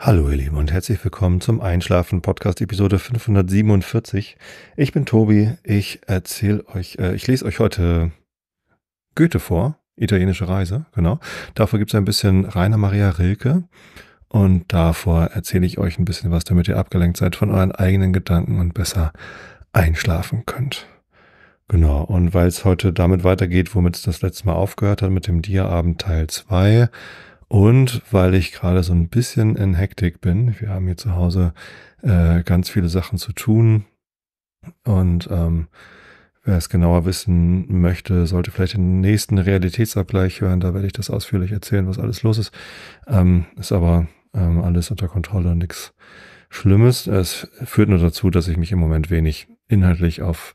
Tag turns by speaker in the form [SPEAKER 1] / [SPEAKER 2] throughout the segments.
[SPEAKER 1] Hallo ihr Lieben und herzlich willkommen zum Einschlafen Podcast Episode 547. Ich bin Tobi, ich erzähle euch, äh, ich lese euch heute Goethe vor, italienische Reise, genau. Davor gibt es ein bisschen Rainer Maria Rilke und davor erzähle ich euch ein bisschen was, damit ihr abgelenkt seid von euren eigenen Gedanken und besser einschlafen könnt. Genau, und weil es heute damit weitergeht, womit es das letzte Mal aufgehört hat, mit dem Dia-Abend Teil 2. Und weil ich gerade so ein bisschen in Hektik bin, wir haben hier zu Hause äh, ganz viele Sachen zu tun. Und ähm, wer es genauer wissen möchte, sollte vielleicht den nächsten Realitätsabgleich hören. Da werde ich das ausführlich erzählen, was alles los ist. Ähm, ist aber ähm, alles unter Kontrolle, und nichts Schlimmes. Es führt nur dazu, dass ich mich im Moment wenig inhaltlich auf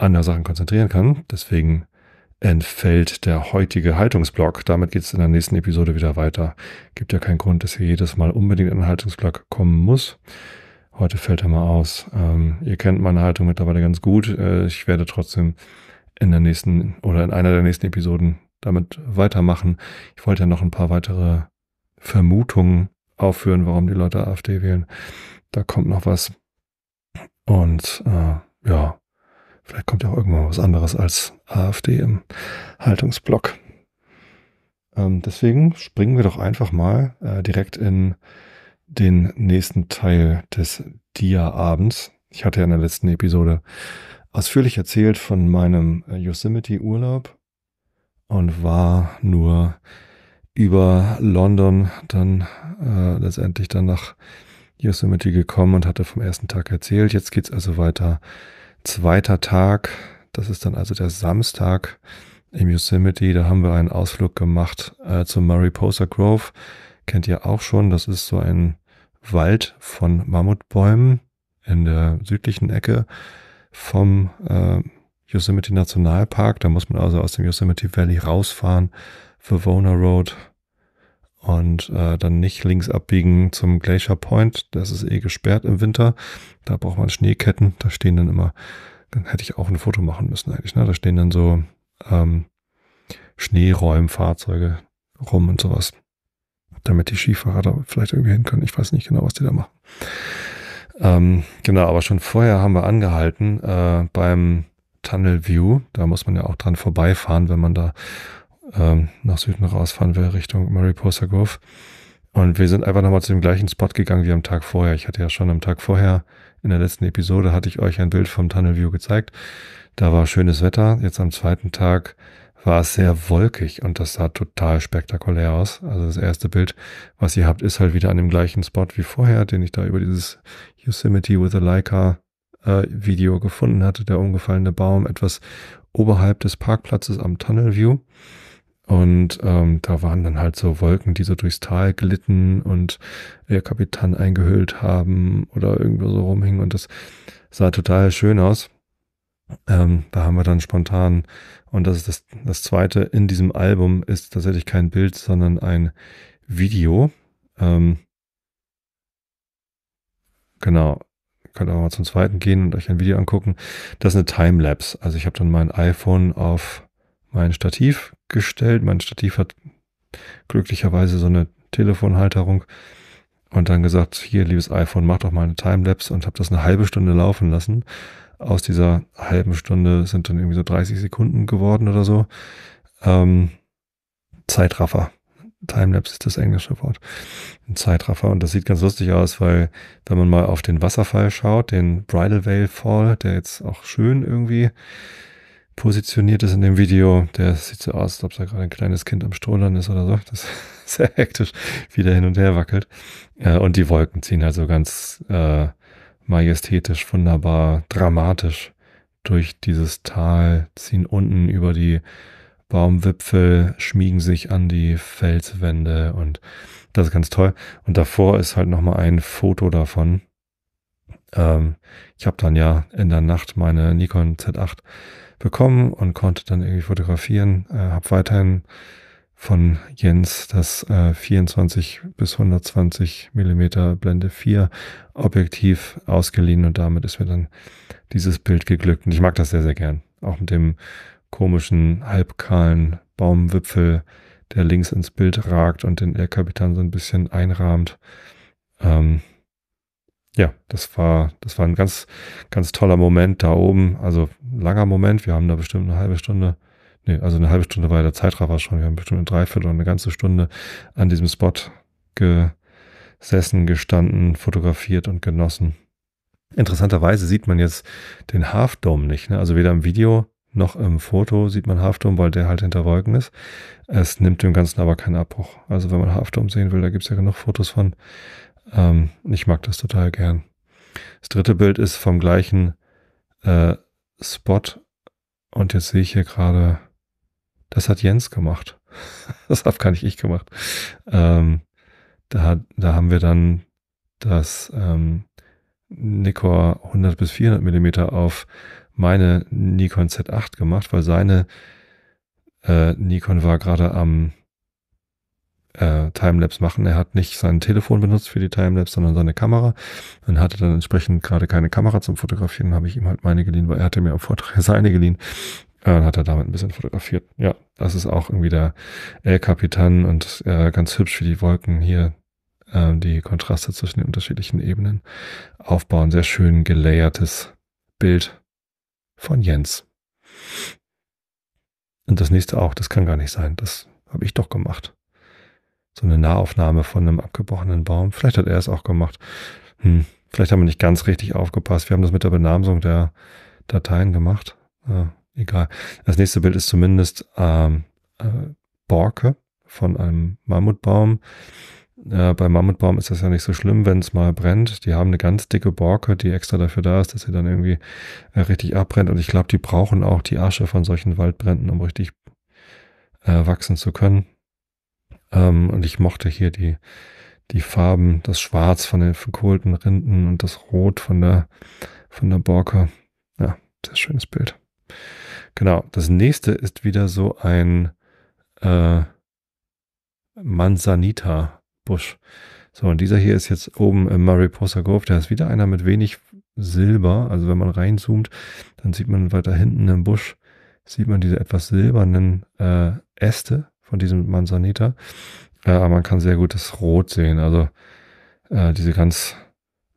[SPEAKER 1] andere Sachen konzentrieren kann. Deswegen entfällt der heutige Haltungsblock. Damit geht es in der nächsten Episode wieder weiter. Gibt ja keinen Grund, dass hier jedes Mal unbedingt ein Haltungsblock kommen muss. Heute fällt er mal aus. Ähm, ihr kennt meine Haltung mittlerweile ganz gut. Äh, ich werde trotzdem in der nächsten oder in einer der nächsten Episoden damit weitermachen. Ich wollte ja noch ein paar weitere Vermutungen aufführen, warum die Leute AfD wählen. Da kommt noch was. Und äh, ja, Vielleicht kommt ja auch irgendwann was anderes als AfD im Haltungsblock. Ähm, deswegen springen wir doch einfach mal äh, direkt in den nächsten Teil des Dia-Abends. Ich hatte ja in der letzten Episode ausführlich erzählt von meinem äh, Yosemite-Urlaub und war nur über London dann äh, letztendlich dann nach Yosemite gekommen und hatte vom ersten Tag erzählt. Jetzt geht es also weiter zweiter Tag, das ist dann also der Samstag im Yosemite, da haben wir einen Ausflug gemacht äh, zum Mariposa Grove. Kennt ihr auch schon, das ist so ein Wald von Mammutbäumen in der südlichen Ecke vom äh, Yosemite Nationalpark. Da muss man also aus dem Yosemite Valley rausfahren, Favona Road und äh, dann nicht links abbiegen zum Glacier Point. Das ist eh gesperrt im Winter. Da braucht man Schneeketten. Da stehen dann immer, dann hätte ich auch ein Foto machen müssen eigentlich. Ne? Da stehen dann so ähm, Schneeräumfahrzeuge rum und sowas, damit die Skifahrer da vielleicht irgendwie hin können. Ich weiß nicht genau, was die da machen. Ähm, genau, aber schon vorher haben wir angehalten äh, beim Tunnel View. Da muss man ja auch dran vorbeifahren, wenn man da ähm, nach Süden rausfahren will, Richtung Mariposa Grove. Und wir sind einfach nochmal zu dem gleichen Spot gegangen wie am Tag vorher. Ich hatte ja schon am Tag vorher, in der letzten Episode, hatte ich euch ein Bild vom Tunnel View gezeigt. Da war schönes Wetter. Jetzt am zweiten Tag war es sehr wolkig und das sah total spektakulär aus. Also das erste Bild, was ihr habt, ist halt wieder an dem gleichen Spot wie vorher, den ich da über dieses Yosemite with a Leica äh, Video gefunden hatte, der umgefallene Baum etwas oberhalb des Parkplatzes am Tunnel View. Und ähm, da waren dann halt so Wolken, die so durchs Tal glitten und ihr Kapitän eingehüllt haben oder irgendwo so rumhingen. Und das sah total schön aus. Ähm, da haben wir dann spontan, und das ist das, das zweite in diesem Album, ist tatsächlich kein Bild, sondern ein Video. Ähm, genau, könnt auch mal zum zweiten gehen und euch ein Video angucken. Das ist eine Timelapse. Also ich habe dann mein iPhone auf mein Stativ gestellt. Mein Stativ hat glücklicherweise so eine Telefonhalterung und dann gesagt, hier, liebes iPhone, mach doch mal eine Timelapse und habe das eine halbe Stunde laufen lassen. Aus dieser halben Stunde sind dann irgendwie so 30 Sekunden geworden oder so. Ähm, Zeitraffer. Timelapse ist das englische Wort. Ein Zeitraffer. Und das sieht ganz lustig aus, weil wenn man mal auf den Wasserfall schaut, den Bridal Veil Fall, der jetzt auch schön irgendwie positioniert ist in dem Video. Der sieht so aus, als ob da gerade ein kleines Kind am Strohland ist oder so. Das ist sehr hektisch, wie der hin und her wackelt. Äh, und die Wolken ziehen also ganz äh, majestätisch, wunderbar, dramatisch durch dieses Tal, ziehen unten über die Baumwipfel, schmiegen sich an die Felswände und das ist ganz toll. Und davor ist halt nochmal ein Foto davon. Ähm, ich habe dann ja in der Nacht meine Nikon Z8 bekommen und konnte dann irgendwie fotografieren. Äh, habe weiterhin von Jens das äh, 24 bis 120 Millimeter Blende 4 Objektiv ausgeliehen und damit ist mir dann dieses Bild geglückt. Und ich mag das sehr, sehr gern. Auch mit dem komischen, halbkahlen Baumwipfel, der links ins Bild ragt und den el Capitan so ein bisschen einrahmt. Ähm, ja, das war, das war ein ganz, ganz toller Moment da oben. Also langer Moment. Wir haben da bestimmt eine halbe Stunde, nee, also eine halbe Stunde war der Zeitraffer schon. Wir haben bestimmt eine Dreiviertel und eine ganze Stunde an diesem Spot gesessen, gestanden, fotografiert und genossen. Interessanterweise sieht man jetzt den Half Dome nicht. Ne? Also weder im Video noch im Foto sieht man Half Dome, weil der halt hinter Wolken ist. Es nimmt dem Ganzen aber keinen Abbruch. Also wenn man Half Dome sehen will, da gibt es ja genug Fotos von. Ähm, ich mag das total gern. Das dritte Bild ist vom gleichen äh, Spot. Und jetzt sehe ich hier gerade, das hat Jens gemacht. Das habe gar nicht ich gemacht. Ähm, da, da haben wir dann das ähm, Nikon 100 bis 400 Millimeter auf meine Nikon Z8 gemacht, weil seine äh, Nikon war gerade am äh, Timelapse machen. Er hat nicht sein Telefon benutzt für die Timelapse, sondern seine Kamera Dann hatte dann entsprechend gerade keine Kamera zum Fotografieren. Habe ich ihm halt meine geliehen, weil er hatte mir am Vortrag seine geliehen. Äh, und hat er damit ein bisschen fotografiert. Ja, das ist auch irgendwie der El Capitan und äh, ganz hübsch für die Wolken hier äh, die Kontraste zwischen den unterschiedlichen Ebenen aufbauen. Sehr schön gelayertes Bild von Jens. Und das nächste auch, das kann gar nicht sein. Das habe ich doch gemacht so eine Nahaufnahme von einem abgebrochenen Baum. Vielleicht hat er es auch gemacht. Hm, vielleicht haben wir nicht ganz richtig aufgepasst. Wir haben das mit der Benamsung der Dateien gemacht. Ja, äh, egal. Das nächste Bild ist zumindest ähm, äh, Borke von einem Mammutbaum. Äh, bei Mammutbaum ist das ja nicht so schlimm, wenn es mal brennt. Die haben eine ganz dicke Borke, die extra dafür da ist, dass sie dann irgendwie äh, richtig abbrennt. Und ich glaube, die brauchen auch die Asche von solchen Waldbränden, um richtig äh, wachsen zu können. Ähm, und ich mochte hier die, die Farben, das Schwarz von den verkohlten Rinden und das Rot von der, von der Borke. Ja, sehr schönes Bild. Genau, das nächste ist wieder so ein äh, Manzanita-Busch. So, und dieser hier ist jetzt oben im Mariposa Grove. Der ist wieder einer mit wenig Silber. Also wenn man reinzoomt, dann sieht man weiter hinten im Busch, sieht man diese etwas silbernen äh, Äste von diesem Manzanita. Äh, aber man kann sehr gut das Rot sehen. Also äh, diese ganz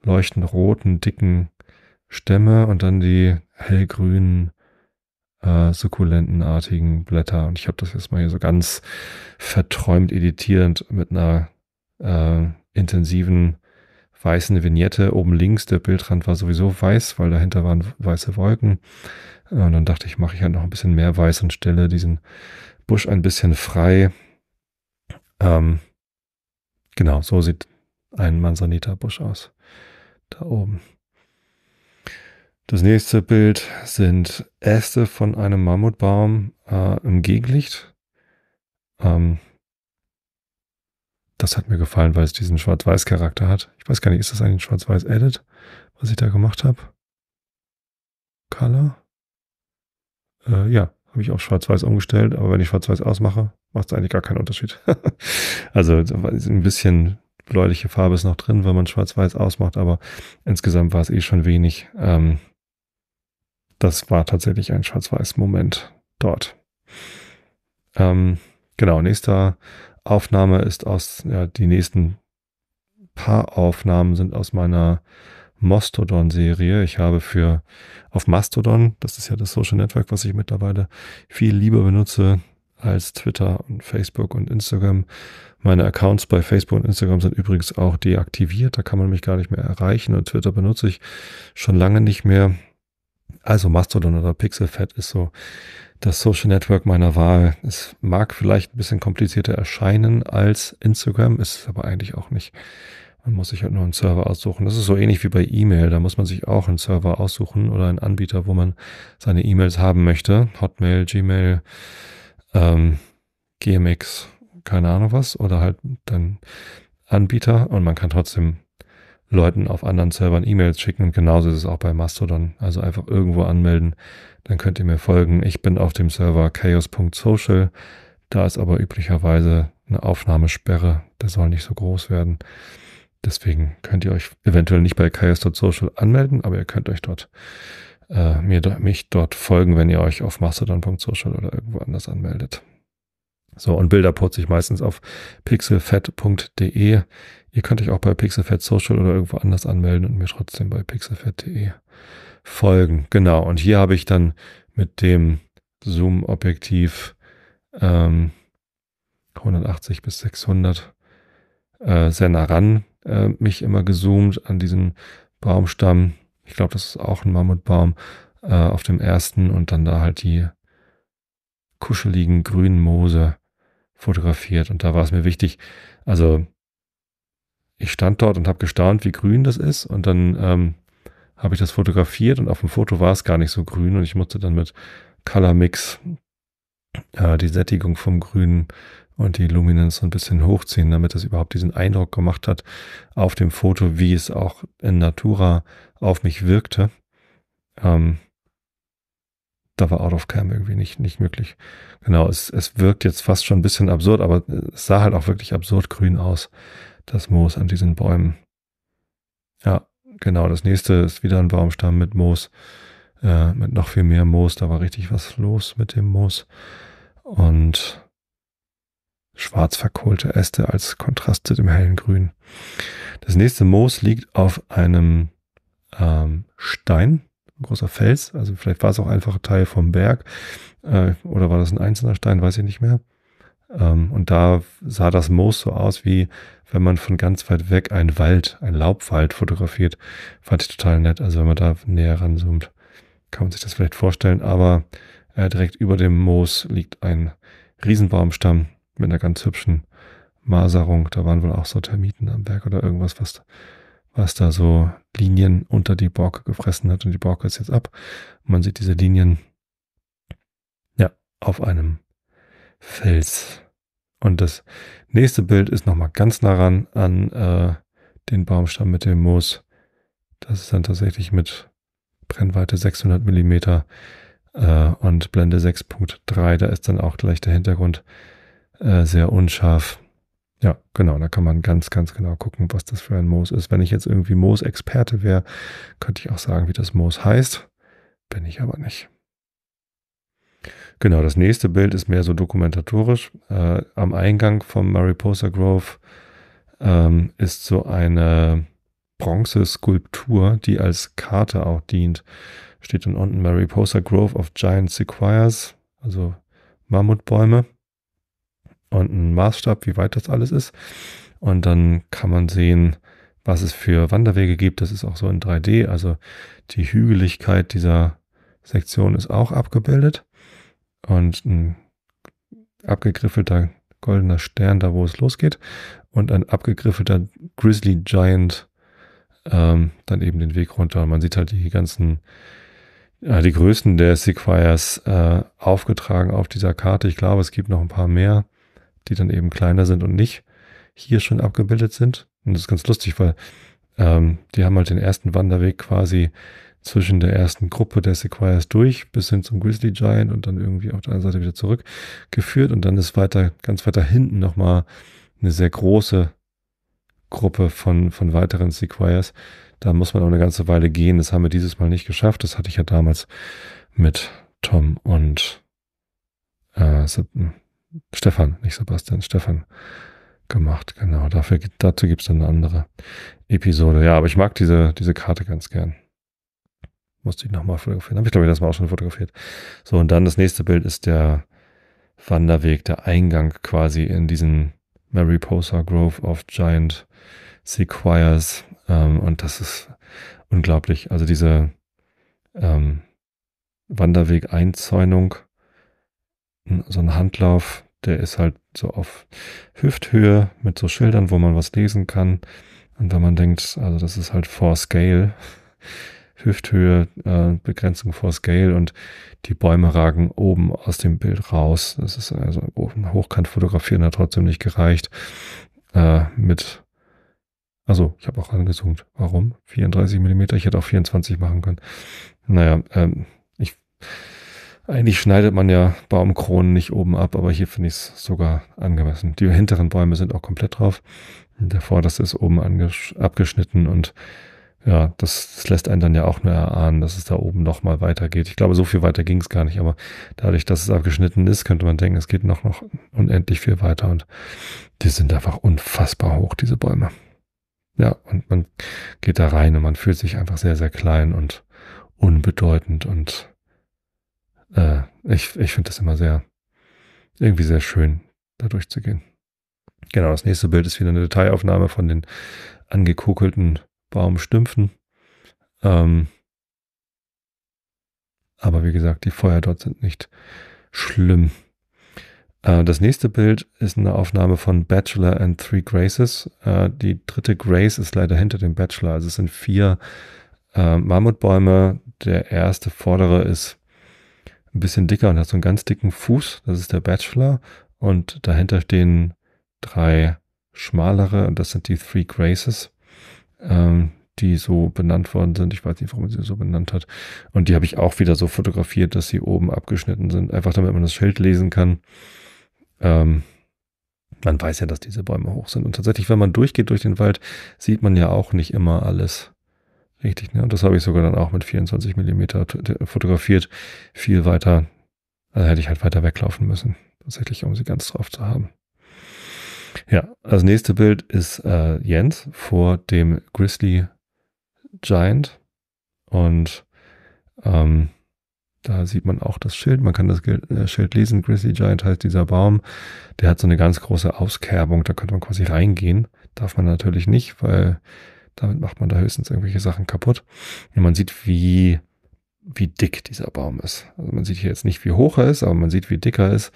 [SPEAKER 1] leuchtend roten, dicken Stämme und dann die hellgrünen, äh, sukkulentenartigen Blätter. Und ich habe das jetzt mal hier so ganz verträumt editierend mit einer äh, intensiven weißen Vignette. Oben links, der Bildrand war sowieso weiß, weil dahinter waren weiße Wolken. Und dann dachte ich, mache ich halt noch ein bisschen mehr weiß und stelle diesen Busch ein bisschen frei. Ähm, genau, so sieht ein Manzanita-Busch aus. Da oben. Das nächste Bild sind Äste von einem Mammutbaum äh, im Gegenlicht. Ähm, das hat mir gefallen, weil es diesen Schwarz-Weiß-Charakter hat. Ich weiß gar nicht, ist das ein Schwarz-Weiß-Edit, was ich da gemacht habe? Color? Äh, ja, habe ich auf schwarz-weiß umgestellt, aber wenn ich schwarz-weiß ausmache, macht es eigentlich gar keinen Unterschied. also ein bisschen bläuliche Farbe ist noch drin, wenn man schwarz-weiß ausmacht, aber insgesamt war es eh schon wenig. Ähm, das war tatsächlich ein schwarz-weiß Moment dort. Ähm, genau, nächster Aufnahme ist aus, ja, die nächsten paar Aufnahmen sind aus meiner Mastodon-Serie. Ich habe für auf Mastodon, das ist ja das Social Network, was ich mittlerweile viel lieber benutze als Twitter und Facebook und Instagram. Meine Accounts bei Facebook und Instagram sind übrigens auch deaktiviert. Da kann man mich gar nicht mehr erreichen und Twitter benutze ich schon lange nicht mehr. Also Mastodon oder Pixelfed ist so das Social Network meiner Wahl. Es mag vielleicht ein bisschen komplizierter erscheinen als Instagram, ist es aber eigentlich auch nicht. Man muss sich halt nur einen Server aussuchen. Das ist so ähnlich wie bei E-Mail. Da muss man sich auch einen Server aussuchen oder einen Anbieter, wo man seine E-Mails haben möchte. Hotmail, Gmail, ähm, GMX, keine Ahnung was. Oder halt dann Anbieter. Und man kann trotzdem Leuten auf anderen Servern E-Mails schicken. Und genauso ist es auch bei Mastodon. Also einfach irgendwo anmelden. Dann könnt ihr mir folgen. Ich bin auf dem Server chaos.social. Da ist aber üblicherweise eine Aufnahmesperre. Der soll nicht so groß werden. Deswegen könnt ihr euch eventuell nicht bei chaos.social anmelden, aber ihr könnt euch dort äh, mir, mich dort folgen, wenn ihr euch auf mastodon.social oder irgendwo anders anmeldet. So, und Bilder putze ich meistens auf pixelfett.de. Ihr könnt euch auch bei Pixelfett Social oder irgendwo anders anmelden und mir trotzdem bei pixelfett.de folgen. Genau, und hier habe ich dann mit dem Zoom-Objektiv ähm, 180 bis 600 äh, Senna ran äh, mich immer gezoomt an diesem Baumstamm. Ich glaube, das ist auch ein Mammutbaum äh, auf dem ersten und dann da halt die kuscheligen grünen Moose fotografiert. Und da war es mir wichtig, also ich stand dort und habe gestaunt, wie grün das ist. Und dann ähm, habe ich das fotografiert und auf dem Foto war es gar nicht so grün. Und ich musste dann mit Color Mix äh, die Sättigung vom Grünen und die Luminance so ein bisschen hochziehen, damit es überhaupt diesen Eindruck gemacht hat auf dem Foto, wie es auch in Natura auf mich wirkte. Ähm, da war Out of Cam irgendwie nicht, nicht möglich. Genau, es, es wirkt jetzt fast schon ein bisschen absurd, aber es sah halt auch wirklich absurd grün aus, das Moos an diesen Bäumen. Ja, genau, das nächste ist wieder ein Baumstamm mit Moos, äh, mit noch viel mehr Moos. Da war richtig was los mit dem Moos. Und schwarz verkohlte Äste als Kontrast zu dem hellen Grün. Das nächste Moos liegt auf einem ähm, Stein, ein großer Fels, also vielleicht war es auch einfach ein Teil vom Berg äh, oder war das ein einzelner Stein, weiß ich nicht mehr. Ähm, und da sah das Moos so aus, wie wenn man von ganz weit weg einen Wald, einen Laubwald fotografiert. Fand ich total nett. Also wenn man da näher ranzoomt, kann man sich das vielleicht vorstellen. Aber äh, direkt über dem Moos liegt ein Riesenbaumstamm, mit einer ganz hübschen Maserung. Da waren wohl auch so Termiten am Berg oder irgendwas, was, was da so Linien unter die Borke gefressen hat. Und die Borke ist jetzt ab. Man sieht diese Linien ja auf einem Fels. Und das nächste Bild ist nochmal ganz nah ran an äh, den Baumstamm mit dem Moos. Das ist dann tatsächlich mit Brennweite 600 Millimeter äh, und Blende 6.3. Da ist dann auch gleich der Hintergrund äh, sehr unscharf. Ja, genau, da kann man ganz, ganz genau gucken, was das für ein Moos ist. Wenn ich jetzt irgendwie Moosexperte wäre, könnte ich auch sagen, wie das Moos heißt. Bin ich aber nicht. Genau, das nächste Bild ist mehr so dokumentatorisch. Äh, am Eingang vom Mariposa Grove ähm, ist so eine Bronzeskulptur, die als Karte auch dient. Steht dann unten Mariposa Grove of Giant Sequoias, also Mammutbäume und einen Maßstab, wie weit das alles ist. Und dann kann man sehen, was es für Wanderwege gibt. Das ist auch so in 3D. Also die Hügeligkeit dieser Sektion ist auch abgebildet. Und ein abgegriffelter goldener Stern, da wo es losgeht. Und ein abgegriffelter Grizzly Giant ähm, dann eben den Weg runter. Und man sieht halt die ganzen, äh, die Größen der Sequires äh, aufgetragen auf dieser Karte. Ich glaube, es gibt noch ein paar mehr die dann eben kleiner sind und nicht hier schon abgebildet sind. Und das ist ganz lustig, weil ähm, die haben halt den ersten Wanderweg quasi zwischen der ersten Gruppe der Sequoias durch bis hin zum Grizzly Giant und dann irgendwie auf der anderen Seite wieder zurückgeführt. Und dann ist weiter, ganz weiter hinten nochmal eine sehr große Gruppe von, von weiteren Sequoias. Da muss man auch eine ganze Weile gehen. Das haben wir dieses Mal nicht geschafft. Das hatte ich ja damals mit Tom und äh, Stefan, nicht Sebastian, Stefan gemacht. Genau, dafür, dazu gibt es dann eine andere Episode. Ja, aber ich mag diese, diese Karte ganz gern. Musste ich nochmal fotografieren. Habe ich, glaube ich, das mal auch schon fotografiert. So, und dann das nächste Bild ist der Wanderweg, der Eingang quasi in diesen Mariposa Grove of Giant Sequoias. Ähm, und das ist unglaublich. Also diese ähm, Wanderweg-Einzäunung so ein Handlauf, der ist halt so auf Hüfthöhe mit so Schildern, wo man was lesen kann. Und wenn man denkt, also das ist halt for scale, Hüfthöhe, äh, Begrenzung for scale und die Bäume ragen oben aus dem Bild raus. Das ist also hochkant fotografieren hat trotzdem nicht gereicht. Äh, mit, also ich habe auch angezoomt. Warum? 34 Millimeter. ich hätte auch 24 machen können. Naja, ähm, ich eigentlich schneidet man ja Baumkronen nicht oben ab, aber hier finde ich es sogar angemessen. Die hinteren Bäume sind auch komplett drauf. Der vorderste ist oben abgeschnitten und ja, das, das, lässt einen dann ja auch nur erahnen, dass es da oben nochmal weitergeht. Ich glaube, so viel weiter ging es gar nicht, aber dadurch, dass es abgeschnitten ist, könnte man denken, es geht noch, noch unendlich viel weiter und die sind einfach unfassbar hoch, diese Bäume. Ja, und man geht da rein und man fühlt sich einfach sehr, sehr klein und unbedeutend und äh, ich, ich finde das immer sehr, irgendwie sehr schön, da durchzugehen. Genau, das nächste Bild ist wieder eine Detailaufnahme von den angekokelten Baumstümpfen. Ähm, aber wie gesagt, die Feuer dort sind nicht schlimm. Äh, das nächste Bild ist eine Aufnahme von Bachelor and Three Graces. Äh, die dritte Grace ist leider hinter dem Bachelor. Also es sind vier äh, Mammutbäume. Der erste vordere ist ein bisschen dicker und hat so einen ganz dicken Fuß. Das ist der Bachelor. Und dahinter stehen drei schmalere und das sind die Three Graces, ähm, die so benannt worden sind. Ich weiß nicht, warum sie so benannt hat. Und die habe ich auch wieder so fotografiert, dass sie oben abgeschnitten sind, einfach damit man das Schild lesen kann. Ähm, man weiß ja, dass diese Bäume hoch sind. Und tatsächlich, wenn man durchgeht durch den Wald, sieht man ja auch nicht immer alles. Richtig, ne? Und das habe ich sogar dann auch mit 24 Millimeter fotografiert. Viel weiter, also hätte ich halt weiter weglaufen müssen, tatsächlich, um sie ganz drauf zu haben. Ja, das nächste Bild ist äh, Jens vor dem Grizzly Giant. Und ähm, da sieht man auch das Schild. Man kann das äh, Schild lesen. Grizzly Giant heißt dieser Baum. Der hat so eine ganz große Auskerbung. Da könnte man quasi reingehen. Darf man natürlich nicht, weil damit macht man da höchstens irgendwelche Sachen kaputt. Und man sieht, wie, wie dick dieser Baum ist. Also man sieht hier jetzt nicht, wie hoch er ist, aber man sieht, wie dick er ist.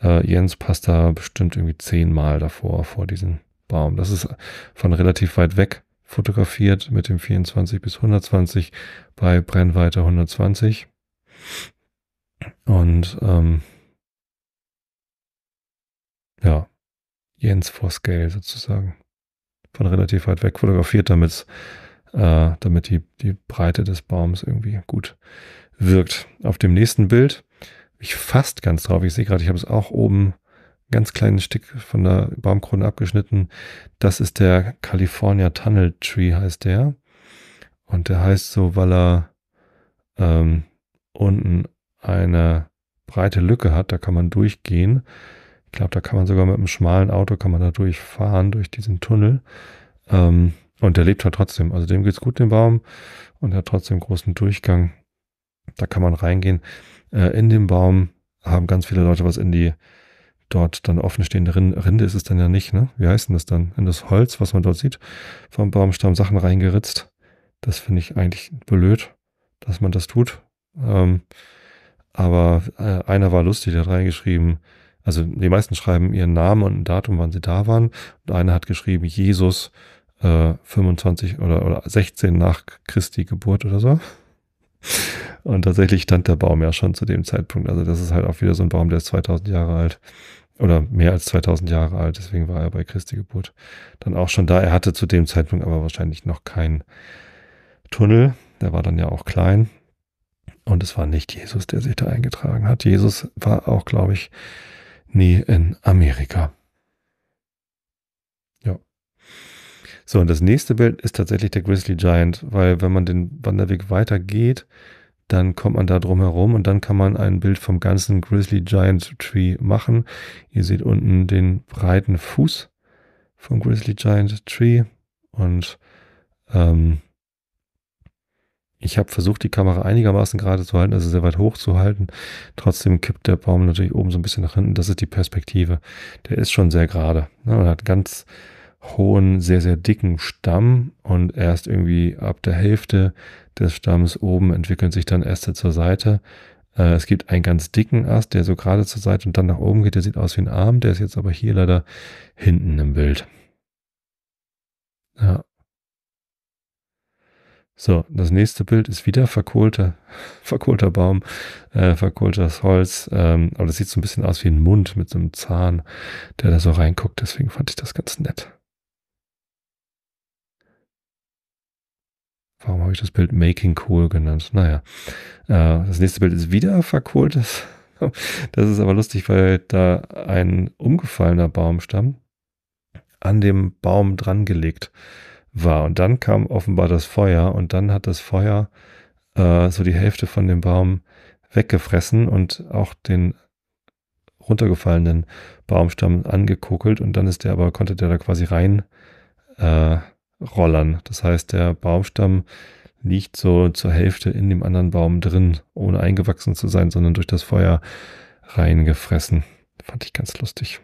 [SPEAKER 1] Äh, Jens passt da bestimmt irgendwie zehnmal davor, vor diesen Baum. Das ist von relativ weit weg fotografiert mit dem 24 bis 120 bei Brennweite 120. Und ähm, ja, Jens vor Scale sozusagen von relativ weit weg fotografiert, damit äh, damit die, die Breite des Baums irgendwie gut wirkt. Auf dem nächsten Bild, ich fast ganz drauf, ich sehe gerade, ich habe es auch oben ganz kleines Stück von der Baumkrone abgeschnitten. Das ist der California Tunnel Tree, heißt der. Und der heißt so, weil er ähm, unten eine breite Lücke hat, da kann man durchgehen. Ich glaube, da kann man sogar mit einem schmalen Auto, kann man da durchfahren, durch diesen Tunnel. Ähm, und der lebt halt trotzdem. Also dem geht's gut, dem Baum. Und er hat trotzdem großen Durchgang. Da kann man reingehen. Äh, in dem Baum haben ganz viele Leute was in die dort dann offenstehende Rinde, Rinde ist es dann ja nicht, ne? Wie heißt denn das dann? In das Holz, was man dort sieht, vom Baumstamm Sachen reingeritzt. Das finde ich eigentlich blöd, dass man das tut. Ähm, aber äh, einer war lustig, der hat reingeschrieben, also die meisten schreiben ihren Namen und ein Datum, wann sie da waren. Und einer hat geschrieben, Jesus äh, 25 oder, oder 16 nach Christi Geburt oder so. Und tatsächlich stand der Baum ja schon zu dem Zeitpunkt. Also das ist halt auch wieder so ein Baum, der ist 2000 Jahre alt oder mehr als 2000 Jahre alt. Deswegen war er bei Christi Geburt dann auch schon da. Er hatte zu dem Zeitpunkt aber wahrscheinlich noch keinen Tunnel. Der war dann ja auch klein. Und es war nicht Jesus, der sich da eingetragen hat. Jesus war auch, glaube ich, nie in Amerika. Ja. So, und das nächste Bild ist tatsächlich der Grizzly Giant, weil wenn man den Wanderweg weitergeht, dann kommt man da drum herum und dann kann man ein Bild vom ganzen Grizzly Giant Tree machen. Ihr seht unten den breiten Fuß vom Grizzly Giant Tree und ähm, ich habe versucht, die Kamera einigermaßen gerade zu halten, also sehr weit hoch zu halten. Trotzdem kippt der Baum natürlich oben so ein bisschen nach hinten. Das ist die Perspektive. Der ist schon sehr gerade. Ne? Und hat ganz hohen, sehr, sehr dicken Stamm und erst irgendwie ab der Hälfte des Stammes oben entwickeln sich dann Äste zur Seite. Äh, es gibt einen ganz dicken Ast, der so gerade zur Seite und dann nach oben geht, der sieht aus wie ein Arm, der ist jetzt aber hier leider hinten im Bild. Ja, so, das nächste Bild ist wieder verkohlter, verkohlter Baum, äh, verkohltes Holz. Ähm, aber das sieht so ein bisschen aus wie ein Mund mit so einem Zahn, der da so reinguckt. Deswegen fand ich das ganz nett. Warum habe ich das Bild Making Cool genannt? Naja, äh, das nächste Bild ist wieder verkohltes. Das ist aber lustig, weil da ein umgefallener Baumstamm an dem Baum drangelegt gelegt war. Und dann kam offenbar das Feuer und dann hat das Feuer äh, so die Hälfte von dem Baum weggefressen und auch den runtergefallenen Baumstamm angekokelt und dann ist der aber, konnte der da quasi rein äh, rollern. Das heißt, der Baumstamm liegt so zur Hälfte in dem anderen Baum drin, ohne eingewachsen zu sein, sondern durch das Feuer reingefressen. Fand ich ganz lustig.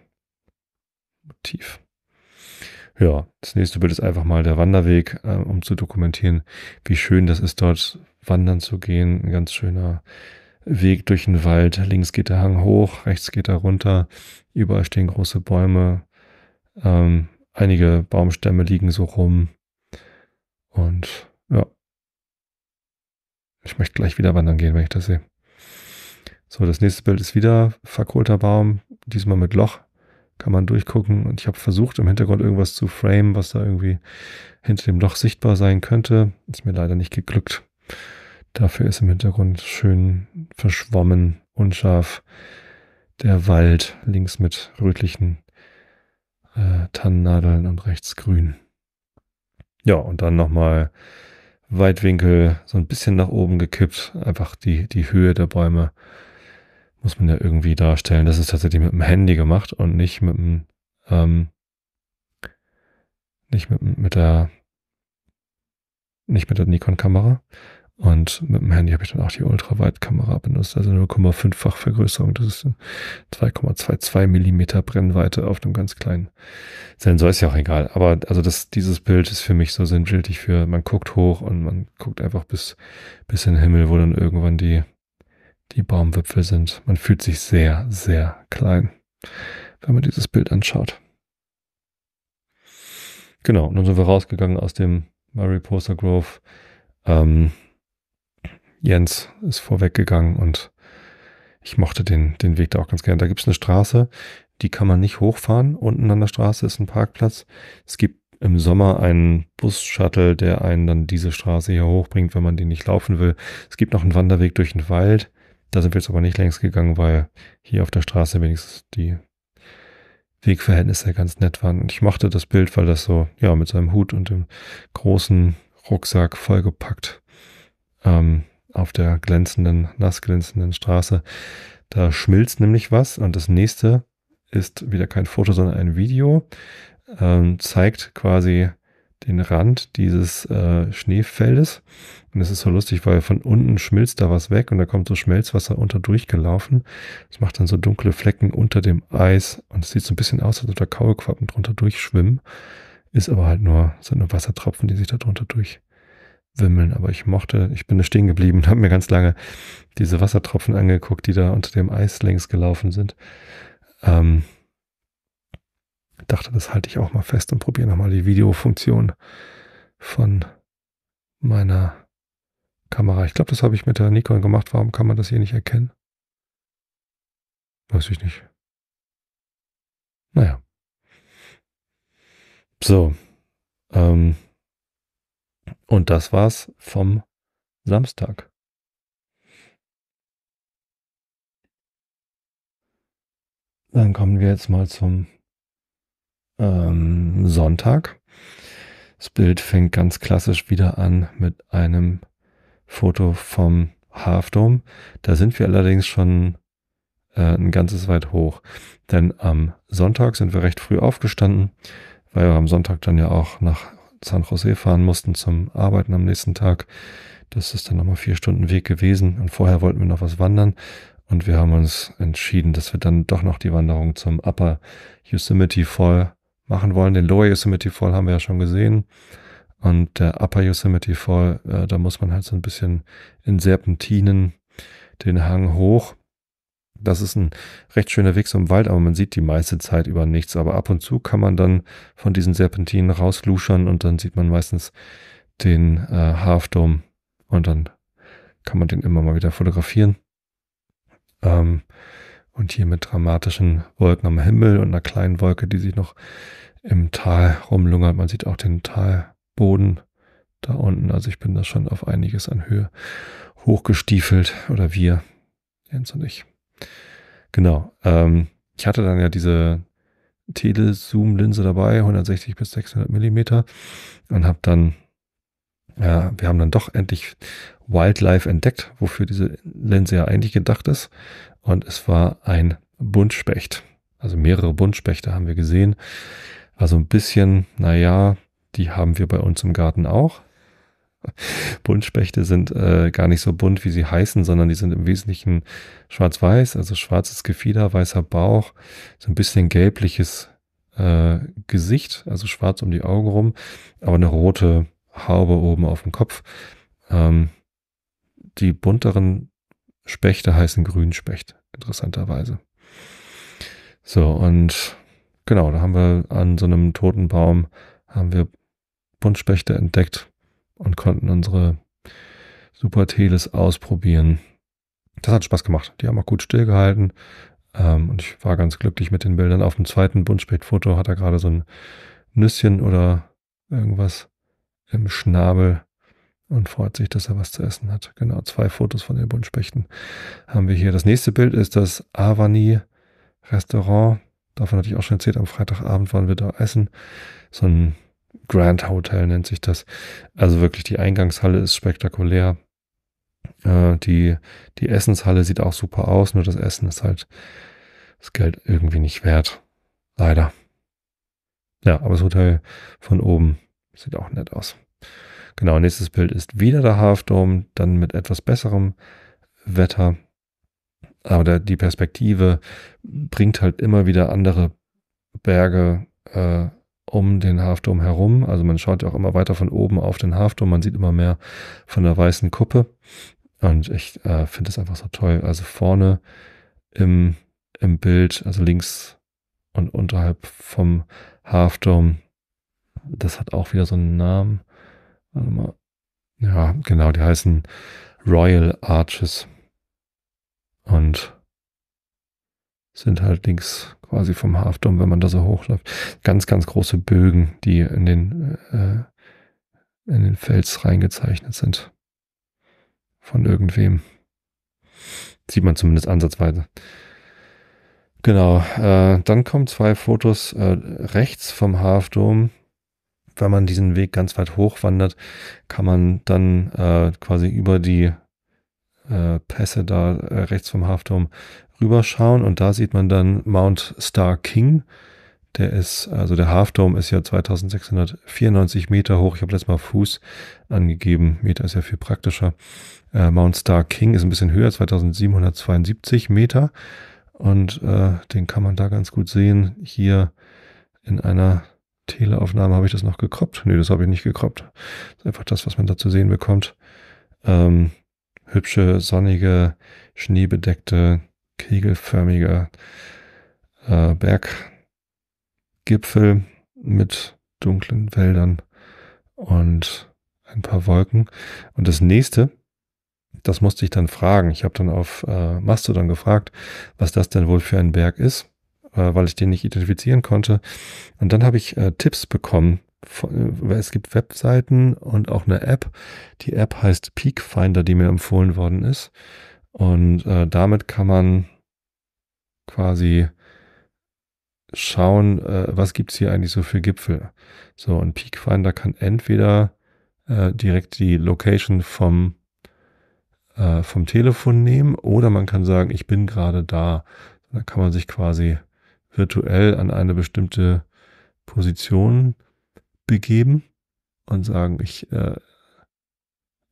[SPEAKER 1] Motiv. Ja, das nächste Bild ist einfach mal der Wanderweg, äh, um zu dokumentieren, wie schön das ist, dort wandern zu gehen. Ein ganz schöner Weg durch den Wald. Links geht der Hang hoch, rechts geht er runter. Überall stehen große Bäume. Ähm, einige Baumstämme liegen so rum. Und ja. Ich möchte gleich wieder wandern gehen, wenn ich das sehe. So, das nächste Bild ist wieder verkohlter Baum, diesmal mit Loch kann man durchgucken. Und ich habe versucht, im Hintergrund irgendwas zu framen, was da irgendwie hinter dem Loch sichtbar sein könnte. Ist mir leider nicht geglückt. Dafür ist im Hintergrund schön verschwommen, unscharf der Wald, links mit rötlichen äh, Tannennadeln und rechts grün. Ja, und dann nochmal Weitwinkel, so ein bisschen nach oben gekippt, einfach die, die Höhe der Bäume muss man ja irgendwie darstellen, dass es tatsächlich mit dem Handy gemacht und nicht mit dem, ähm, nicht mit, mit der, nicht mit der Nikon-Kamera. Und mit dem Handy habe ich dann auch die Ultraweitkamera benutzt, also 0,5-fach Vergrößerung. Das ist 2,22 Millimeter Brennweite auf einem ganz kleinen Sensor. Ist ja auch egal. Aber also das, dieses Bild ist für mich so sinnbildlich für, man guckt hoch und man guckt einfach bis, bis in den Himmel, wo dann irgendwann die, die Baumwipfel sind. Man fühlt sich sehr, sehr klein, wenn man dieses Bild anschaut. Genau, und dann sind wir rausgegangen aus dem Mariposa Grove. Ähm, Jens ist vorweggegangen und ich mochte den, den Weg da auch ganz gerne. Da gibt es eine Straße, die kann man nicht hochfahren. Unten an der Straße ist ein Parkplatz. Es gibt im Sommer einen Bus-Shuttle, der einen dann diese Straße hier hochbringt, wenn man den nicht laufen will. Es gibt noch einen Wanderweg durch den Wald. Da sind wir jetzt aber nicht längs gegangen, weil hier auf der Straße wenigstens die Wegverhältnisse ganz nett waren. Und ich machte das Bild, weil das so, ja, mit seinem Hut und dem großen Rucksack vollgepackt ähm, auf der glänzenden, nass glänzenden Straße. Da schmilzt nämlich was und das nächste ist wieder kein Foto, sondern ein Video. Ähm, zeigt quasi den Rand dieses äh, Schneefeldes. Und es ist so lustig, weil von unten schmilzt da was weg und da kommt so Schmelzwasser unter durchgelaufen. Das macht dann so dunkle Flecken unter dem Eis und es sieht so ein bisschen aus, als ob da Kaulquappen drunter durchschwimmen. Ist aber halt nur, sind nur Wassertropfen, die sich da drunter durchwimmeln. Aber ich mochte, ich bin da stehen geblieben und habe mir ganz lange diese Wassertropfen angeguckt, die da unter dem Eis längs gelaufen sind. Ähm, dachte, das halte ich auch mal fest und probiere nochmal die Videofunktion von meiner Kamera. Ich glaube, das habe ich mit der Nikon gemacht. Warum kann man das hier nicht erkennen? Weiß ich nicht. Naja. So. Ähm, und das war's vom Samstag. Dann kommen wir jetzt mal zum ähm, Sonntag. Das Bild fängt ganz klassisch wieder an mit einem Foto vom Half Da sind wir allerdings schon äh, ein ganzes weit hoch. Denn am Sonntag sind wir recht früh aufgestanden, weil wir am Sonntag dann ja auch nach San Jose fahren mussten zum Arbeiten am nächsten Tag. Das ist dann nochmal vier Stunden Weg gewesen und vorher wollten wir noch was wandern und wir haben uns entschieden, dass wir dann doch noch die Wanderung zum Upper Yosemite Fall machen wollen. Den Lower Yosemite Fall haben wir ja schon gesehen. Und der Upper Yosemite Fall, äh, da muss man halt so ein bisschen in Serpentinen den Hang hoch. Das ist ein recht schöner Weg zum Wald, aber man sieht die meiste Zeit über nichts. Aber ab und zu kann man dann von diesen Serpentinen rausluschern und dann sieht man meistens den äh, Half und dann kann man den immer mal wieder fotografieren. Ähm, und hier mit dramatischen Wolken am Himmel und einer kleinen Wolke, die sich noch im Tal rumlungert. Man sieht auch den Talboden da unten. Also ich bin da schon auf einiges an Höhe hochgestiefelt. Oder wir, Jens und ich. Genau. Ähm, ich hatte dann ja diese Telezoom-Linse dabei, 160 bis 600 Millimeter. Und habe dann, ja, wir haben dann doch endlich Wildlife entdeckt, wofür diese Linse ja eigentlich gedacht ist und es war ein Buntspecht. Also mehrere Buntspechte haben wir gesehen. Also ein bisschen, naja, die haben wir bei uns im Garten auch. Buntspechte sind äh, gar nicht so bunt, wie sie heißen, sondern die sind im Wesentlichen schwarz-weiß, also schwarzes Gefieder, weißer Bauch, so ein bisschen gelbliches äh, Gesicht, also schwarz um die Augen rum, aber eine rote Haube oben auf dem Kopf. Ähm, die bunteren Spechte heißen Grünspecht, interessanterweise. So, und genau, da haben wir an so einem toten Baum, haben wir Buntspechte entdeckt und konnten unsere Super Teles ausprobieren. Das hat Spaß gemacht. Die haben auch gut stillgehalten. Ähm, und ich war ganz glücklich mit den Bildern. Auf dem zweiten Buntspechtfoto hat er gerade so ein Nüsschen oder irgendwas im Schnabel und freut sich, dass er was zu essen hat. Genau, zwei Fotos von den Buntspechten haben wir hier. Das nächste Bild ist das Avani Restaurant. Davon hatte ich auch schon erzählt. Am Freitagabend waren wir da essen. So ein Grand Hotel nennt sich das. Also wirklich, die Eingangshalle ist spektakulär. Äh, die, die Essenshalle sieht auch super aus, nur das Essen ist halt das Geld irgendwie nicht wert. Leider. Ja, aber das Hotel von oben sieht auch nett aus. Genau, nächstes Bild ist wieder der Halfdome, dann mit etwas besserem Wetter. Aber der, die Perspektive bringt halt immer wieder andere Berge äh, um den Halfdome herum. Also man schaut ja auch immer weiter von oben auf den Halfdome. Man sieht immer mehr von der weißen Kuppe. Und ich äh, finde es einfach so toll. Also vorne im, im Bild, also links und unterhalb vom Halfdome, das hat auch wieder so einen Namen. Warte mal. Ja, genau, die heißen Royal Arches. Und sind halt links quasi vom Hafturm, wenn man da so hochläuft. Ganz, ganz große Bögen, die in den, äh, in den Fels reingezeichnet sind. Von irgendwem. Sieht man zumindest ansatzweise. Genau, äh, dann kommen zwei Fotos äh, rechts vom Hafturm wenn man diesen Weg ganz weit hoch wandert, kann man dann äh, quasi über die äh, Pässe da äh, rechts vom Hafturm rüberschauen und da sieht man dann Mount Star King. Der ist, also der Halfdome ist ja 2694 Meter hoch. Ich habe letztes Mal Fuß angegeben. Meter ist ja viel praktischer. Äh, Mount Star King ist ein bisschen höher, 2772 Meter. Und äh, den kann man da ganz gut sehen. Hier in einer Teleaufnahme habe ich das noch gekroppt? Nee, das habe ich nicht gekroppt. Das ist einfach das, was man da zu sehen bekommt. Ähm, hübsche, sonnige, schneebedeckte, kegelförmige äh, Berggipfel mit dunklen Wäldern und ein paar Wolken. Und das nächste, das musste ich dann fragen. Ich habe dann auf äh, Mastodon gefragt, was das denn wohl für ein Berg ist äh, weil ich den nicht identifizieren konnte. Und dann habe ich äh, Tipps bekommen. Äh, es gibt Webseiten und auch eine App. Die App heißt Peak Finder, die mir empfohlen worden ist. Und äh, damit kann man quasi schauen, äh, was gibt es hier eigentlich so für Gipfel. So, und Peak Finder kann entweder äh, direkt die Location vom vom Telefon nehmen oder man kann sagen, ich bin gerade da. Da kann man sich quasi virtuell an eine bestimmte Position begeben und sagen, ich, äh,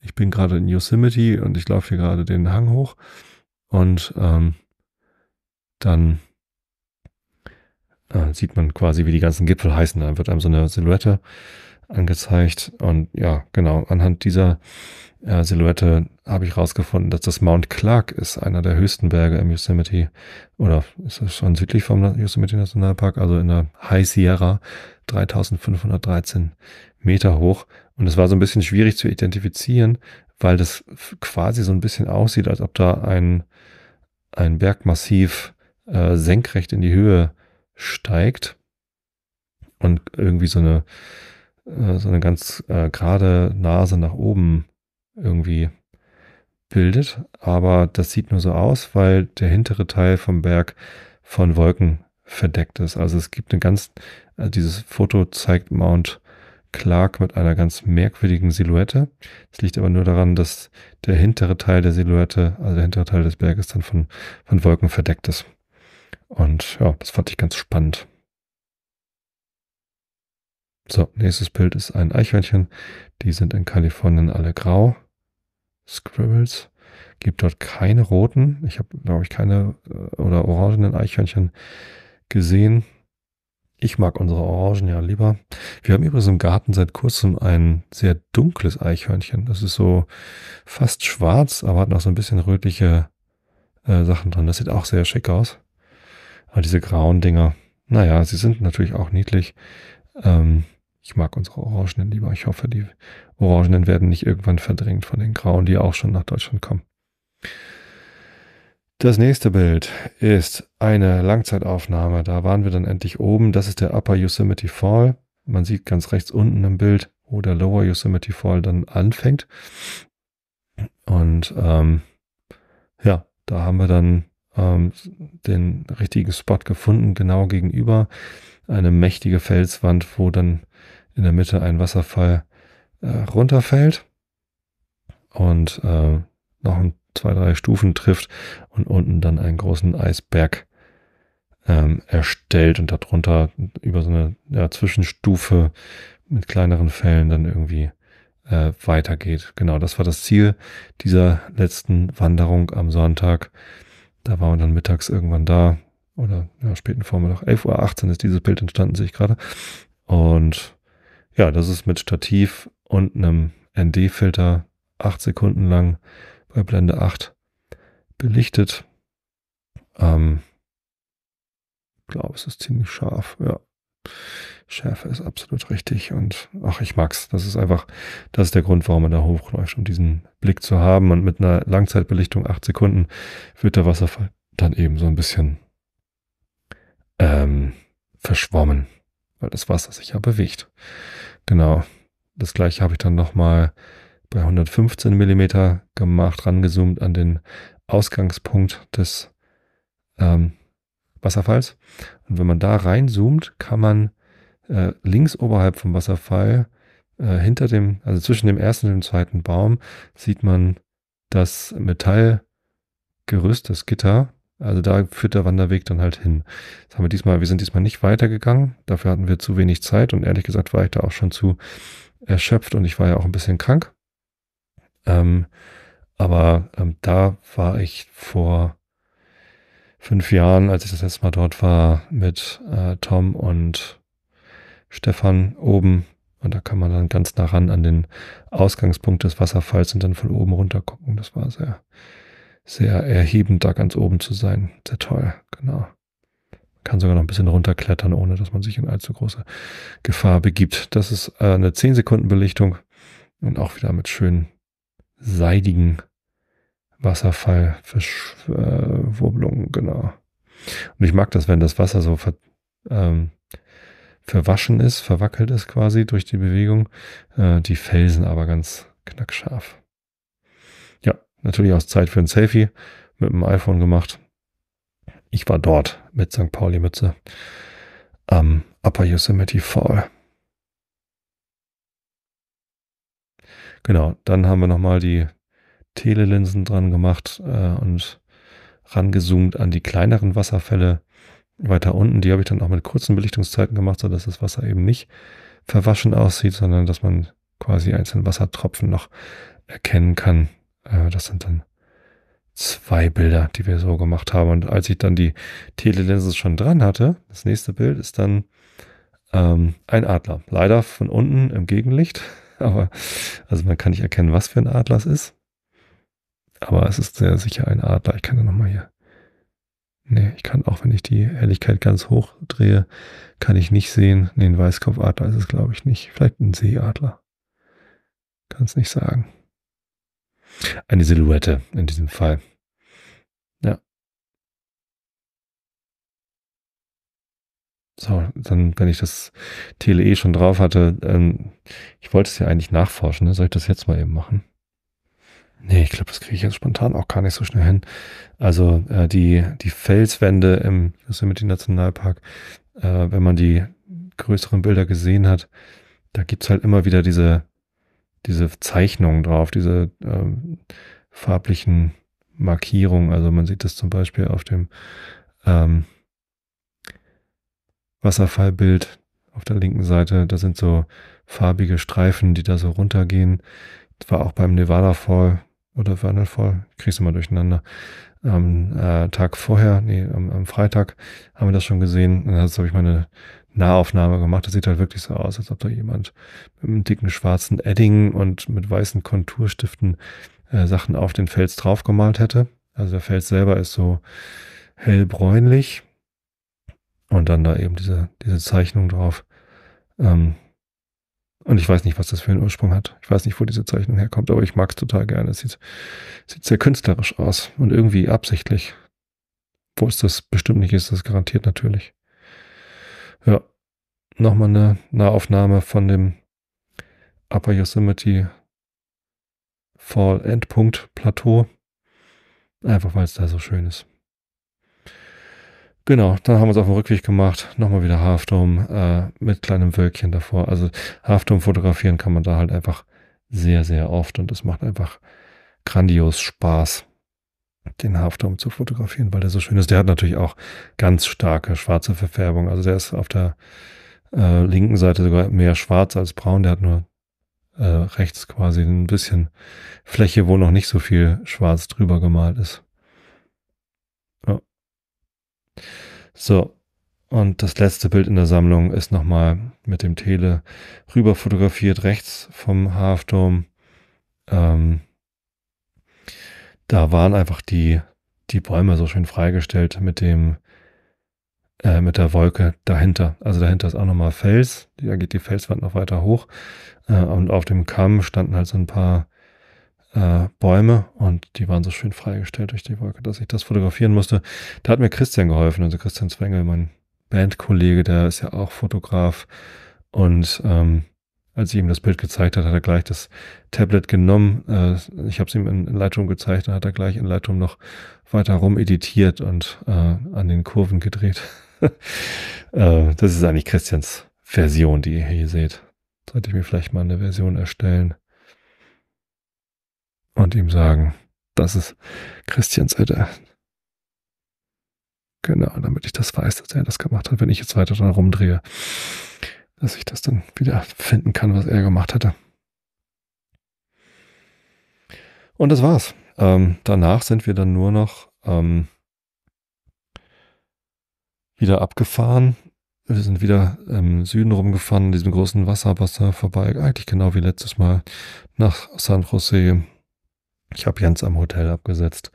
[SPEAKER 1] ich bin gerade in Yosemite und ich laufe hier gerade den Hang hoch und ähm, dann äh, sieht man quasi, wie die ganzen Gipfel heißen. Dann wird einem so eine Silhouette angezeigt und ja, genau, anhand dieser äh, Silhouette habe ich rausgefunden, dass das Mount Clark ist, einer der höchsten Berge im Yosemite. Oder ist das schon südlich vom Yosemite Nationalpark, also in der High Sierra, 3513 Meter hoch. Und es war so ein bisschen schwierig zu identifizieren, weil das quasi so ein bisschen aussieht, als ob da ein, ein Bergmassiv äh, senkrecht in die Höhe steigt und irgendwie so eine, äh, so eine ganz äh, gerade Nase nach oben irgendwie bildet. Aber das sieht nur so aus, weil der hintere Teil vom Berg von Wolken verdeckt ist. Also es gibt eine ganz, also dieses Foto zeigt Mount Clark mit einer ganz merkwürdigen Silhouette. Es liegt aber nur daran, dass der hintere Teil der Silhouette, also der hintere Teil des Berges dann von, von Wolken verdeckt ist. Und ja, das fand ich ganz spannend. So, nächstes Bild ist ein Eichhörnchen. Die sind in Kalifornien alle grau. Scribbles. Gibt dort keine roten. Ich habe, glaube ich, keine äh, oder orangenen Eichhörnchen gesehen. Ich mag unsere Orangen ja lieber. Wir haben übrigens im Garten seit kurzem ein sehr dunkles Eichhörnchen. Das ist so fast schwarz, aber hat noch so ein bisschen rötliche äh, Sachen drin. Das sieht auch sehr schick aus. Aber diese grauen Dinger, naja, sie sind natürlich auch niedlich. Ähm, ich mag unsere Orangenen lieber. Ich hoffe, die Orangenen werden nicht irgendwann verdrängt von den Grauen, die auch schon nach Deutschland kommen. Das nächste Bild ist eine Langzeitaufnahme. Da waren wir dann endlich oben. Das ist der Upper Yosemite Fall. Man sieht ganz rechts unten im Bild, wo der Lower Yosemite Fall dann anfängt. Und ähm, ja, da haben wir dann ähm, den richtigen Spot gefunden, genau gegenüber. Eine mächtige Felswand, wo dann in der Mitte ein Wasserfall äh, runterfällt und äh, noch ein, zwei, drei Stufen trifft und unten dann einen großen Eisberg ähm, erstellt und darunter über so eine ja, Zwischenstufe mit kleineren Fällen dann irgendwie äh, weitergeht. Genau, das war das Ziel dieser letzten Wanderung am Sonntag. Da waren wir dann mittags irgendwann da oder ja, späten Vormittag, 11.18 Uhr ist dieses Bild entstanden, sehe ich gerade. Und ja, das ist mit Stativ und einem ND-Filter 8 Sekunden lang bei Blende 8 belichtet. Ähm, glaube, es ist ziemlich scharf, ja. Schärfe ist absolut richtig und ach, ich mag's. Das ist einfach, das ist der Grund, warum man da hochläuft, um diesen Blick zu haben. Und mit einer Langzeitbelichtung, 8 Sekunden, wird der Wasserfall dann eben so ein bisschen ähm, verschwommen weil das Wasser sich ja bewegt. Genau. Das gleiche habe ich dann nochmal bei 115 Millimeter gemacht, rangezoomt an den Ausgangspunkt des ähm, Wasserfalls. Und wenn man da reinzoomt, kann man äh, links oberhalb vom Wasserfall äh, hinter dem, also zwischen dem ersten und dem zweiten Baum, sieht man das Metallgerüst, das Gitter, also da führt der Wanderweg dann halt hin. Das haben wir diesmal, wir sind diesmal nicht weitergegangen. Dafür hatten wir zu wenig Zeit und ehrlich gesagt war ich da auch schon zu erschöpft und ich war ja auch ein bisschen krank. Ähm, aber ähm, da war ich vor fünf Jahren, als ich das letzte Mal dort war, mit äh, Tom und Stefan oben. Und da kann man dann ganz nah ran an den Ausgangspunkt des Wasserfalls und dann von oben runter gucken. Das war sehr, sehr erhebend da ganz oben zu sein. Sehr toll, genau. Man kann sogar noch ein bisschen runterklettern, ohne dass man sich in allzu große Gefahr begibt. Das ist äh, eine 10 Sekunden Belichtung und auch wieder mit schönen seidigen Wasserfallverschwurbelungen, äh, genau. Und ich mag das, wenn das Wasser so ver, ähm, verwaschen ist, verwackelt ist quasi durch die Bewegung, äh, die Felsen aber ganz knackscharf. Natürlich aus Zeit für ein Selfie mit dem iPhone gemacht. Ich war dort mit St. Pauli-Mütze am Upper Yosemite Fall. Genau, dann haben wir nochmal die Telelinsen dran gemacht äh, und rangezoomt an die kleineren Wasserfälle weiter unten. Die habe ich dann auch mit kurzen Belichtungszeiten gemacht, sodass das Wasser eben nicht verwaschen aussieht, sondern dass man quasi einzelne Wassertropfen noch erkennen kann, äh, das sind dann zwei Bilder, die wir so gemacht haben. Und als ich dann die Telelinse schon dran hatte, das nächste Bild ist dann ähm, ein Adler. Leider von unten im Gegenlicht. Aber also man kann nicht erkennen, was für ein Adler es ist. Aber es ist sehr sicher ein Adler. Ich kann ja nochmal hier. Nee, ich kann auch, wenn ich die Helligkeit ganz hoch drehe, kann ich nicht sehen. Nee, ein Weißkopfadler ist es, glaube ich, nicht. Vielleicht ein Seeadler. Kann es nicht sagen. Eine Silhouette in diesem Fall. Ja. So, dann, wenn ich das TLE eh schon drauf hatte, ähm, ich wollte es ja eigentlich nachforschen, ne? soll ich das jetzt mal eben machen? Nee, ich glaube, das kriege ich jetzt spontan auch gar nicht so schnell hin. Also äh, die, die Felswände im Yosemite Nationalpark, äh, wenn man die größeren Bilder gesehen hat, da gibt es halt immer wieder diese diese Zeichnungen drauf, diese ähm, farblichen Markierungen. Also man sieht das zum Beispiel auf dem ähm, Wasserfallbild auf der linken Seite. Das sind so farbige Streifen, die da so runtergehen. Das war auch beim Nevada Fall oder Vernal Fall, kriegst du mal durcheinander. Am äh, Tag vorher, nee, am, am, Freitag haben wir das schon gesehen. Das habe ich meine Nahaufnahme gemacht. Das sieht halt wirklich so aus, als ob da jemand mit einem dicken schwarzen Edding und mit weißen Konturstiften äh, Sachen auf den Fels draufgemalt hätte. Also der Fels selber ist so hellbräunlich und dann da eben diese, diese Zeichnung drauf. Ähm, und ich weiß nicht, was das für einen Ursprung hat. Ich weiß nicht, wo diese Zeichnung herkommt, aber ich mag es total gerne. Es sieht, sieht sehr künstlerisch aus und irgendwie absichtlich. Wo es das bestimmt nicht ist, das garantiert natürlich. Ja, nochmal eine Nahaufnahme von dem Upper Yosemite Fall Endpunkt Plateau. Einfach weil es da so schön ist. Genau, dann haben wir es auf dem Rückweg gemacht. Nochmal wieder Halfdome äh, mit kleinem Wölkchen davor. Also Halfdome fotografieren kann man da halt einfach sehr, sehr oft und das macht einfach grandios Spaß den Haftraum zu fotografieren, weil der so schön ist. Der hat natürlich auch ganz starke schwarze Verfärbung. Also der ist auf der äh, linken Seite sogar mehr schwarz als braun. Der hat nur äh, rechts quasi ein bisschen Fläche, wo noch nicht so viel schwarz drüber gemalt ist. Ja. So. Und das letzte Bild in der Sammlung ist nochmal mit dem Tele rüber fotografiert, rechts vom Hafturm. Ähm, da waren einfach die, die Bäume so schön freigestellt mit dem, äh, mit der Wolke dahinter. Also dahinter ist auch nochmal Fels, da geht die Felswand noch weiter hoch. Äh, und auf dem Kamm standen halt so ein paar äh, Bäume und die waren so schön freigestellt durch die Wolke, dass ich das fotografieren musste. Da hat mir Christian geholfen, also Christian Zwengel, mein Bandkollege, der ist ja auch Fotograf und ähm, als ich ihm das Bild gezeigt hat, hat er gleich das Tablet genommen. Äh, ich habe es ihm in, in Lightroom gezeigt, dann hat er gleich in Lightroom noch weiter rum editiert und äh, an den Kurven gedreht. äh, das ist eigentlich Christians Version, die ihr hier seht. Sollte ich mir vielleicht mal eine Version erstellen und ihm sagen, das ist Christians Edda. Genau, damit ich das weiß, dass er das gemacht hat, wenn ich jetzt weiter dran rumdrehe dass ich das dann wieder finden kann, was er gemacht hatte. Und das war's. Ähm, danach sind wir dann nur noch ähm, wieder abgefahren. Wir sind wieder im Süden rumgefahren, diesem großen Wasserwasser vorbei. Eigentlich genau wie letztes Mal nach San Jose. Ich habe Jens am Hotel abgesetzt.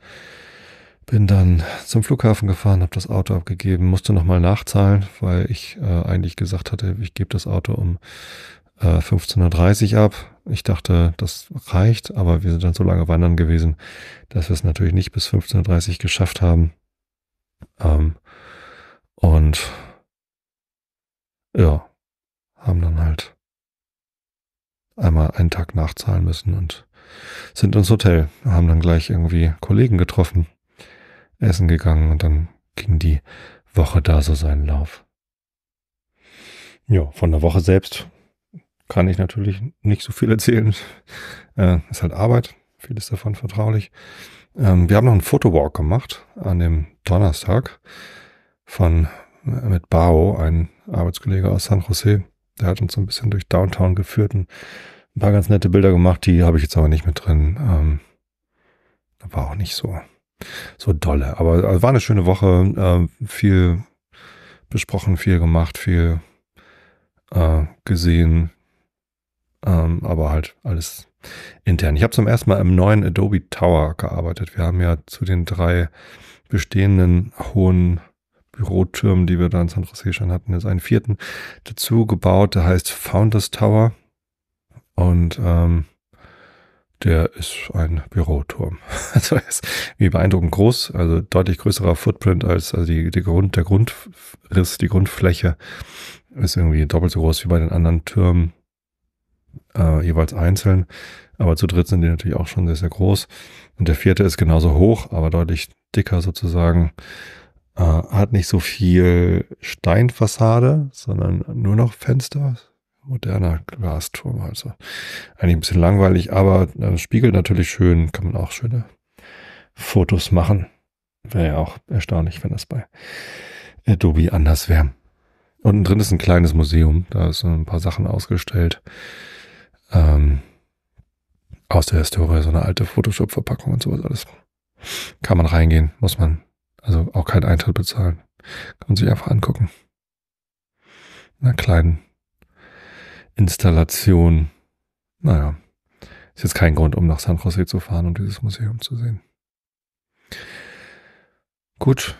[SPEAKER 1] Bin dann zum Flughafen gefahren, habe das Auto abgegeben, musste nochmal nachzahlen, weil ich äh, eigentlich gesagt hatte, ich gebe das Auto um äh, 15.30 Uhr ab. Ich dachte, das reicht, aber wir sind dann so lange wandern gewesen, dass wir es natürlich nicht bis 15.30 Uhr geschafft haben. Ähm, und ja, haben dann halt einmal einen Tag nachzahlen müssen und sind ins Hotel. Haben dann gleich irgendwie Kollegen getroffen, essen gegangen und dann ging die Woche da so seinen Lauf. Ja, von der Woche selbst kann ich natürlich nicht so viel erzählen. Äh, ist halt Arbeit, vieles davon vertraulich. Ähm, wir haben noch einen Fotowalk gemacht an dem Donnerstag von äh, mit Bao, ein Arbeitskollege aus San Jose. Der hat uns so ein bisschen durch Downtown geführt und ein paar ganz nette Bilder gemacht, die habe ich jetzt aber nicht mit drin. Ähm, war auch nicht so so dolle. Aber also, war eine schöne Woche, äh, viel besprochen, viel gemacht, viel äh, gesehen, ähm, aber halt alles intern. Ich habe zum ersten Mal im neuen Adobe Tower gearbeitet. Wir haben ja zu den drei bestehenden hohen Bürotürmen, die wir da in San Jose schon hatten, jetzt einen vierten dazu gebaut, der heißt Founders Tower. Und ähm, der ist ein Büroturm. Also er ist wie beeindruckend groß, also deutlich größerer Footprint als also die, die Grund, der Grundriss, die Grundfläche ist irgendwie doppelt so groß wie bei den anderen Türmen, äh, jeweils einzeln. Aber zu dritt sind die natürlich auch schon sehr, sehr groß. Und der vierte ist genauso hoch, aber deutlich dicker sozusagen. Äh, hat nicht so viel Steinfassade, sondern nur noch Fenster, moderner Glasturm. Also eigentlich ein bisschen langweilig, aber äh, spiegelt natürlich schön, kann man auch schöne Fotos machen. Wäre ja auch erstaunlich, wenn das bei Adobe anders wäre. Unten drin ist ein kleines Museum, da sind ein paar Sachen ausgestellt. Ähm, aus der Historie, so eine alte Photoshop-Verpackung und sowas alles. Kann man reingehen, muss man. Also auch keinen Eintritt bezahlen. Kann man sich einfach angucken. In einer kleinen Installation. Naja, ist jetzt kein Grund, um nach San Jose zu fahren und dieses Museum zu sehen. Gut.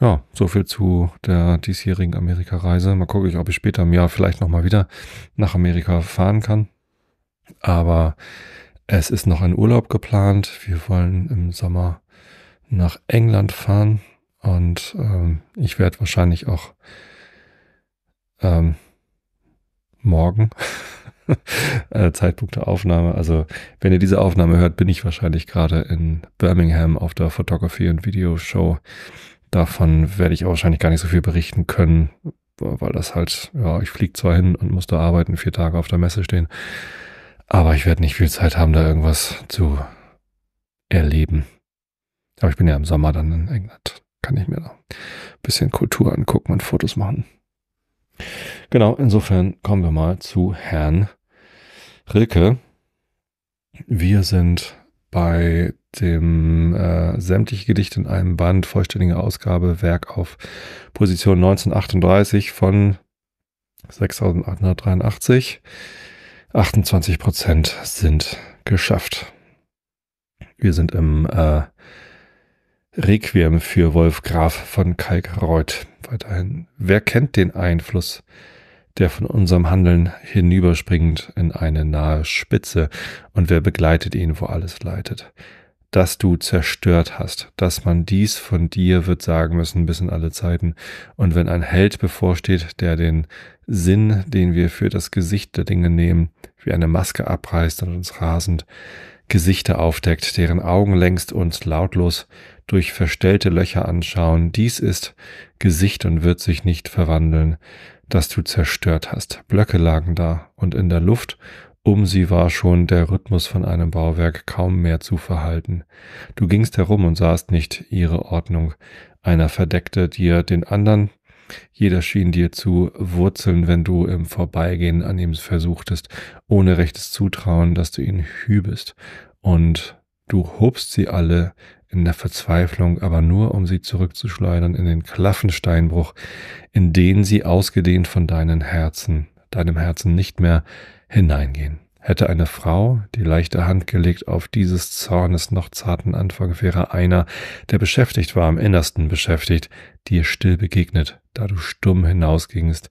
[SPEAKER 1] Ja, so viel zu der diesjährigen Amerika-Reise. Mal gucke ich, ob ich später im Jahr vielleicht nochmal wieder nach Amerika fahren kann. Aber es ist noch ein Urlaub geplant. Wir wollen im Sommer nach England fahren und ähm, ich werde wahrscheinlich auch ähm, morgen. Äh, Zeitpunkt der Aufnahme. Also, wenn ihr diese Aufnahme hört, bin ich wahrscheinlich gerade in Birmingham auf der Photography- und Videoshow. Davon werde ich auch wahrscheinlich gar nicht so viel berichten können, weil das halt, ja, ich fliege zwar hin und muss da arbeiten, vier Tage auf der Messe stehen, aber ich werde nicht viel Zeit haben, da irgendwas zu erleben. Aber ich bin ja im Sommer dann in England. Kann ich mir da ein bisschen Kultur angucken und Fotos machen. Genau, insofern kommen wir mal zu Herrn Rilke. Wir sind bei dem äh, sämtliche Gedichte in einem Band, vollständige Ausgabe, Werk auf Position 1938 von 6883. 28 Prozent sind geschafft. Wir sind im äh, Requiem für Wolf Graf von Kalkreuth. Weiterhin, wer kennt den Einfluss der von unserem Handeln hinüberspringt in eine nahe Spitze. Und wer begleitet ihn, wo alles leitet? Dass du zerstört hast, dass man dies von dir wird sagen müssen bis in alle Zeiten. Und wenn ein Held bevorsteht, der den Sinn, den wir für das Gesicht der Dinge nehmen, wie eine Maske abreißt und uns rasend Gesichter aufdeckt, deren Augen längst uns lautlos durch verstellte Löcher anschauen. Dies ist Gesicht und wird sich nicht verwandeln das du zerstört hast. Blöcke lagen da und in der Luft um sie war schon der Rhythmus von einem Bauwerk kaum mehr zu verhalten. Du gingst herum und sahst nicht ihre Ordnung. Einer verdeckte dir den anderen, jeder schien dir zu wurzeln, wenn du im Vorbeigehen an ihm versuchtest, ohne rechtes Zutrauen, dass du ihn hübest. Und du hobst sie alle in der Verzweiflung, aber nur um sie zurückzuschleudern in den klaffen Steinbruch, in den sie ausgedehnt von deinen Herzen, deinem Herzen nicht mehr hineingehen. Hätte eine Frau die leichte Hand gelegt auf dieses Zornes noch zarten Anfang, wäre einer, der beschäftigt war, am Innersten beschäftigt, dir still begegnet, da du stumm hinausgingst,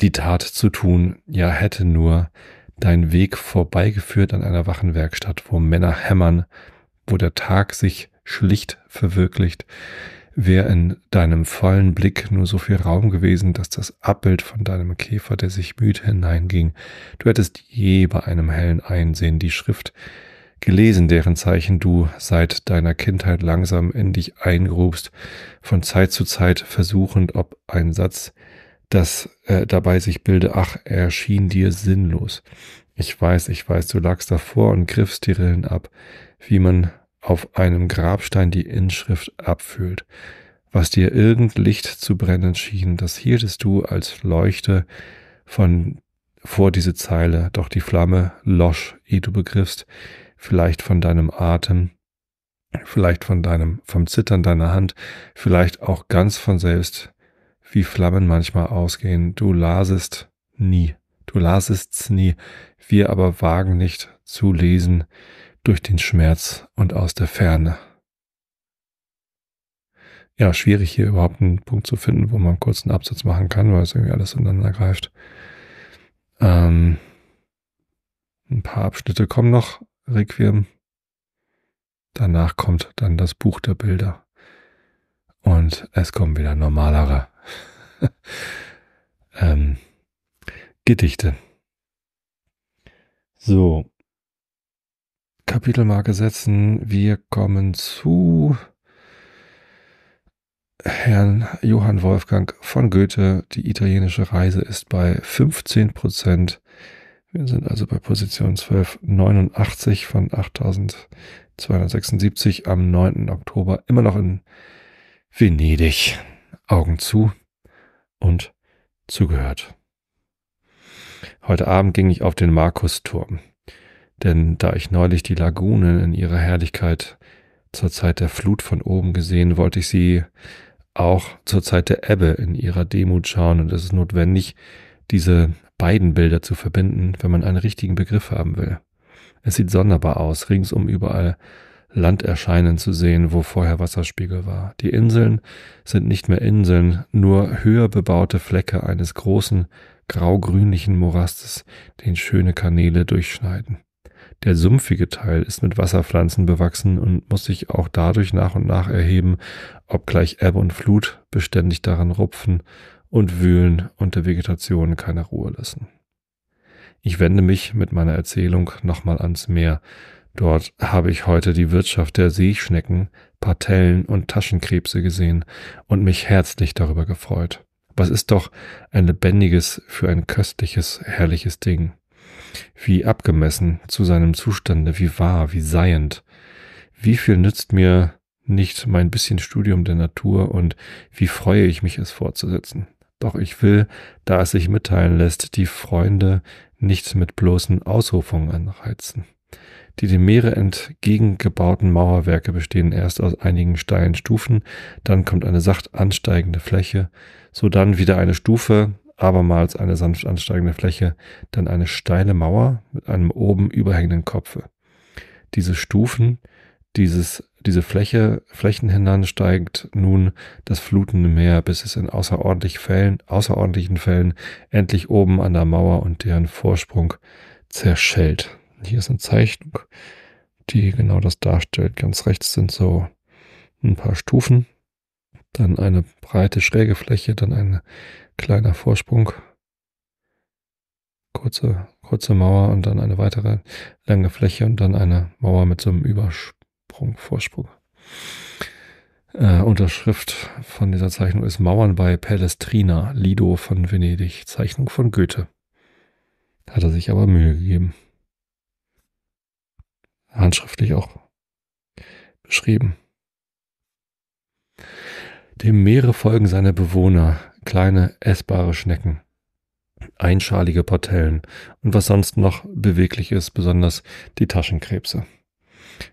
[SPEAKER 1] die Tat zu tun, ja hätte nur dein Weg vorbeigeführt an einer Wachenwerkstatt, wo Männer hämmern, wo der Tag sich schlicht verwirklicht, wäre in deinem vollen Blick nur so viel Raum gewesen, dass das Abbild von deinem Käfer, der sich müde hineinging, du hättest je bei einem hellen Einsehen die Schrift gelesen, deren Zeichen du seit deiner Kindheit langsam in dich eingrubst, von Zeit zu Zeit versuchend, ob ein Satz, das äh, dabei sich bilde, ach, erschien dir sinnlos. Ich weiß, ich weiß, du lagst davor und griffst die Rillen ab wie man auf einem Grabstein die Inschrift abfühlt. Was dir irgend Licht zu brennen schien, das hieltest du als Leuchte von vor diese Zeile, doch die Flamme losch, eh du begriffst, vielleicht von deinem Atem, vielleicht von deinem, vom Zittern deiner Hand, vielleicht auch ganz von selbst, wie Flammen manchmal ausgehen. Du lasest nie, du lasest's nie, wir aber wagen nicht zu lesen, durch den Schmerz und aus der Ferne. Ja, schwierig hier überhaupt einen Punkt zu finden, wo man kurz einen Absatz machen kann, weil es irgendwie alles ineinander greift. Ähm, ein paar Abschnitte kommen noch, Requiem. Danach kommt dann das Buch der Bilder. Und es kommen wieder normalere ähm, Gedichte. So, Kapitelmarke setzen. Wir kommen zu Herrn Johann Wolfgang von Goethe. Die italienische Reise ist bei 15 Prozent. Wir sind also bei Position 1289 von 8276 am 9. Oktober. Immer noch in Venedig. Augen zu und zugehört. Heute Abend ging ich auf den Markusturm. Denn da ich neulich die Lagune in ihrer Herrlichkeit zur Zeit der Flut von oben gesehen, wollte ich sie auch zur Zeit der Ebbe in ihrer Demut schauen. Und es ist notwendig, diese beiden Bilder zu verbinden, wenn man einen richtigen Begriff haben will. Es sieht sonderbar aus, ringsum überall Land erscheinen zu sehen, wo vorher Wasserspiegel war. Die Inseln sind nicht mehr Inseln, nur höher bebaute Flecke eines großen, graugrünlichen Morastes, den schöne Kanäle durchschneiden. Der sumpfige Teil ist mit Wasserpflanzen bewachsen und muss sich auch dadurch nach und nach erheben, obgleich Ebbe und Flut beständig daran rupfen und wühlen und der Vegetation keine Ruhe lassen. Ich wende mich mit meiner Erzählung nochmal ans Meer. Dort habe ich heute die Wirtschaft der Seeschnecken, Partellen und Taschenkrebse gesehen und mich herzlich darüber gefreut. Was ist doch ein lebendiges für ein köstliches, herrliches Ding wie abgemessen zu seinem Zustande, wie wahr, wie seiend. Wie viel nützt mir nicht mein bisschen Studium der Natur und wie freue ich mich, es fortzusetzen. Doch ich will, da es sich mitteilen lässt, die Freunde nicht mit bloßen Ausrufungen anreizen. Die dem Meere entgegengebauten Mauerwerke bestehen erst aus einigen steilen Stufen, dann kommt eine sacht ansteigende Fläche, so dann wieder eine Stufe, abermals eine sanft ansteigende Fläche, dann eine steile Mauer mit einem oben überhängenden Kopfe. Diese Stufen, dieses, diese Fläche, Flächen hinan steigt nun das flutende Meer, bis es in außerordentlich Fällen, außerordentlichen Fällen endlich oben an der Mauer und deren Vorsprung zerschellt. Hier ist eine Zeichnung, die genau das darstellt. Ganz rechts sind so ein paar Stufen dann eine breite schräge Fläche, dann ein kleiner Vorsprung, kurze, kurze Mauer und dann eine weitere lange Fläche und dann eine Mauer mit so einem Übersprung, Vorsprung. Äh, Unterschrift von dieser Zeichnung ist Mauern bei Palestrina, Lido von Venedig, Zeichnung von Goethe. Hat er sich aber Mühe gegeben. Handschriftlich auch beschrieben. Dem Meere folgen seine Bewohner, kleine essbare Schnecken, einschalige Portellen und was sonst noch beweglich ist, besonders die Taschenkrebse.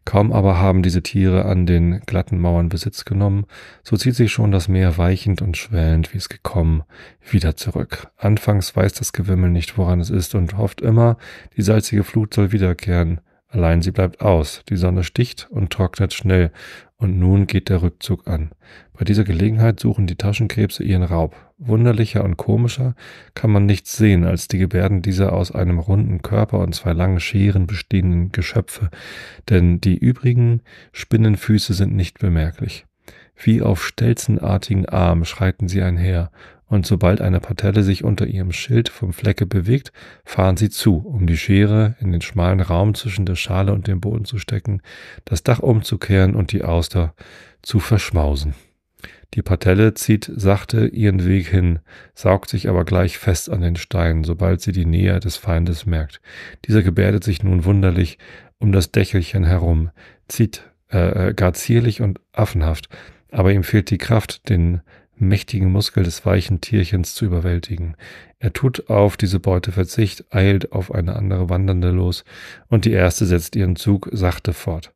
[SPEAKER 1] Kaum aber haben diese Tiere an den glatten Mauern Besitz genommen, so zieht sich schon das Meer weichend und schwellend, wie es gekommen, wieder zurück. Anfangs weiß das Gewimmel nicht, woran es ist und hofft immer, die salzige Flut soll wiederkehren. Allein sie bleibt aus, die Sonne sticht und trocknet schnell, und nun geht der Rückzug an. Bei dieser Gelegenheit suchen die Taschenkrebse ihren Raub. Wunderlicher und komischer kann man nichts sehen als die Gebärden dieser aus einem runden Körper und zwei langen Scheren bestehenden Geschöpfe, denn die übrigen Spinnenfüße sind nicht bemerklich. Wie auf stelzenartigen Armen schreiten sie einher, und sobald eine Patelle sich unter ihrem Schild vom Flecke bewegt, fahren sie zu, um die Schere in den schmalen Raum zwischen der Schale und dem Boden zu stecken, das Dach umzukehren und die Auster zu verschmausen. Die Patelle zieht sachte ihren Weg hin, saugt sich aber gleich fest an den Stein, sobald sie die Nähe des Feindes merkt. Dieser gebärdet sich nun wunderlich um das Dächelchen herum, zieht äh, äh gar zierlich und affenhaft, aber ihm fehlt die Kraft, den mächtigen Muskel des weichen Tierchens zu überwältigen. Er tut auf diese Beute Verzicht, eilt auf eine andere Wandernde los, und die erste setzt ihren Zug sachte fort.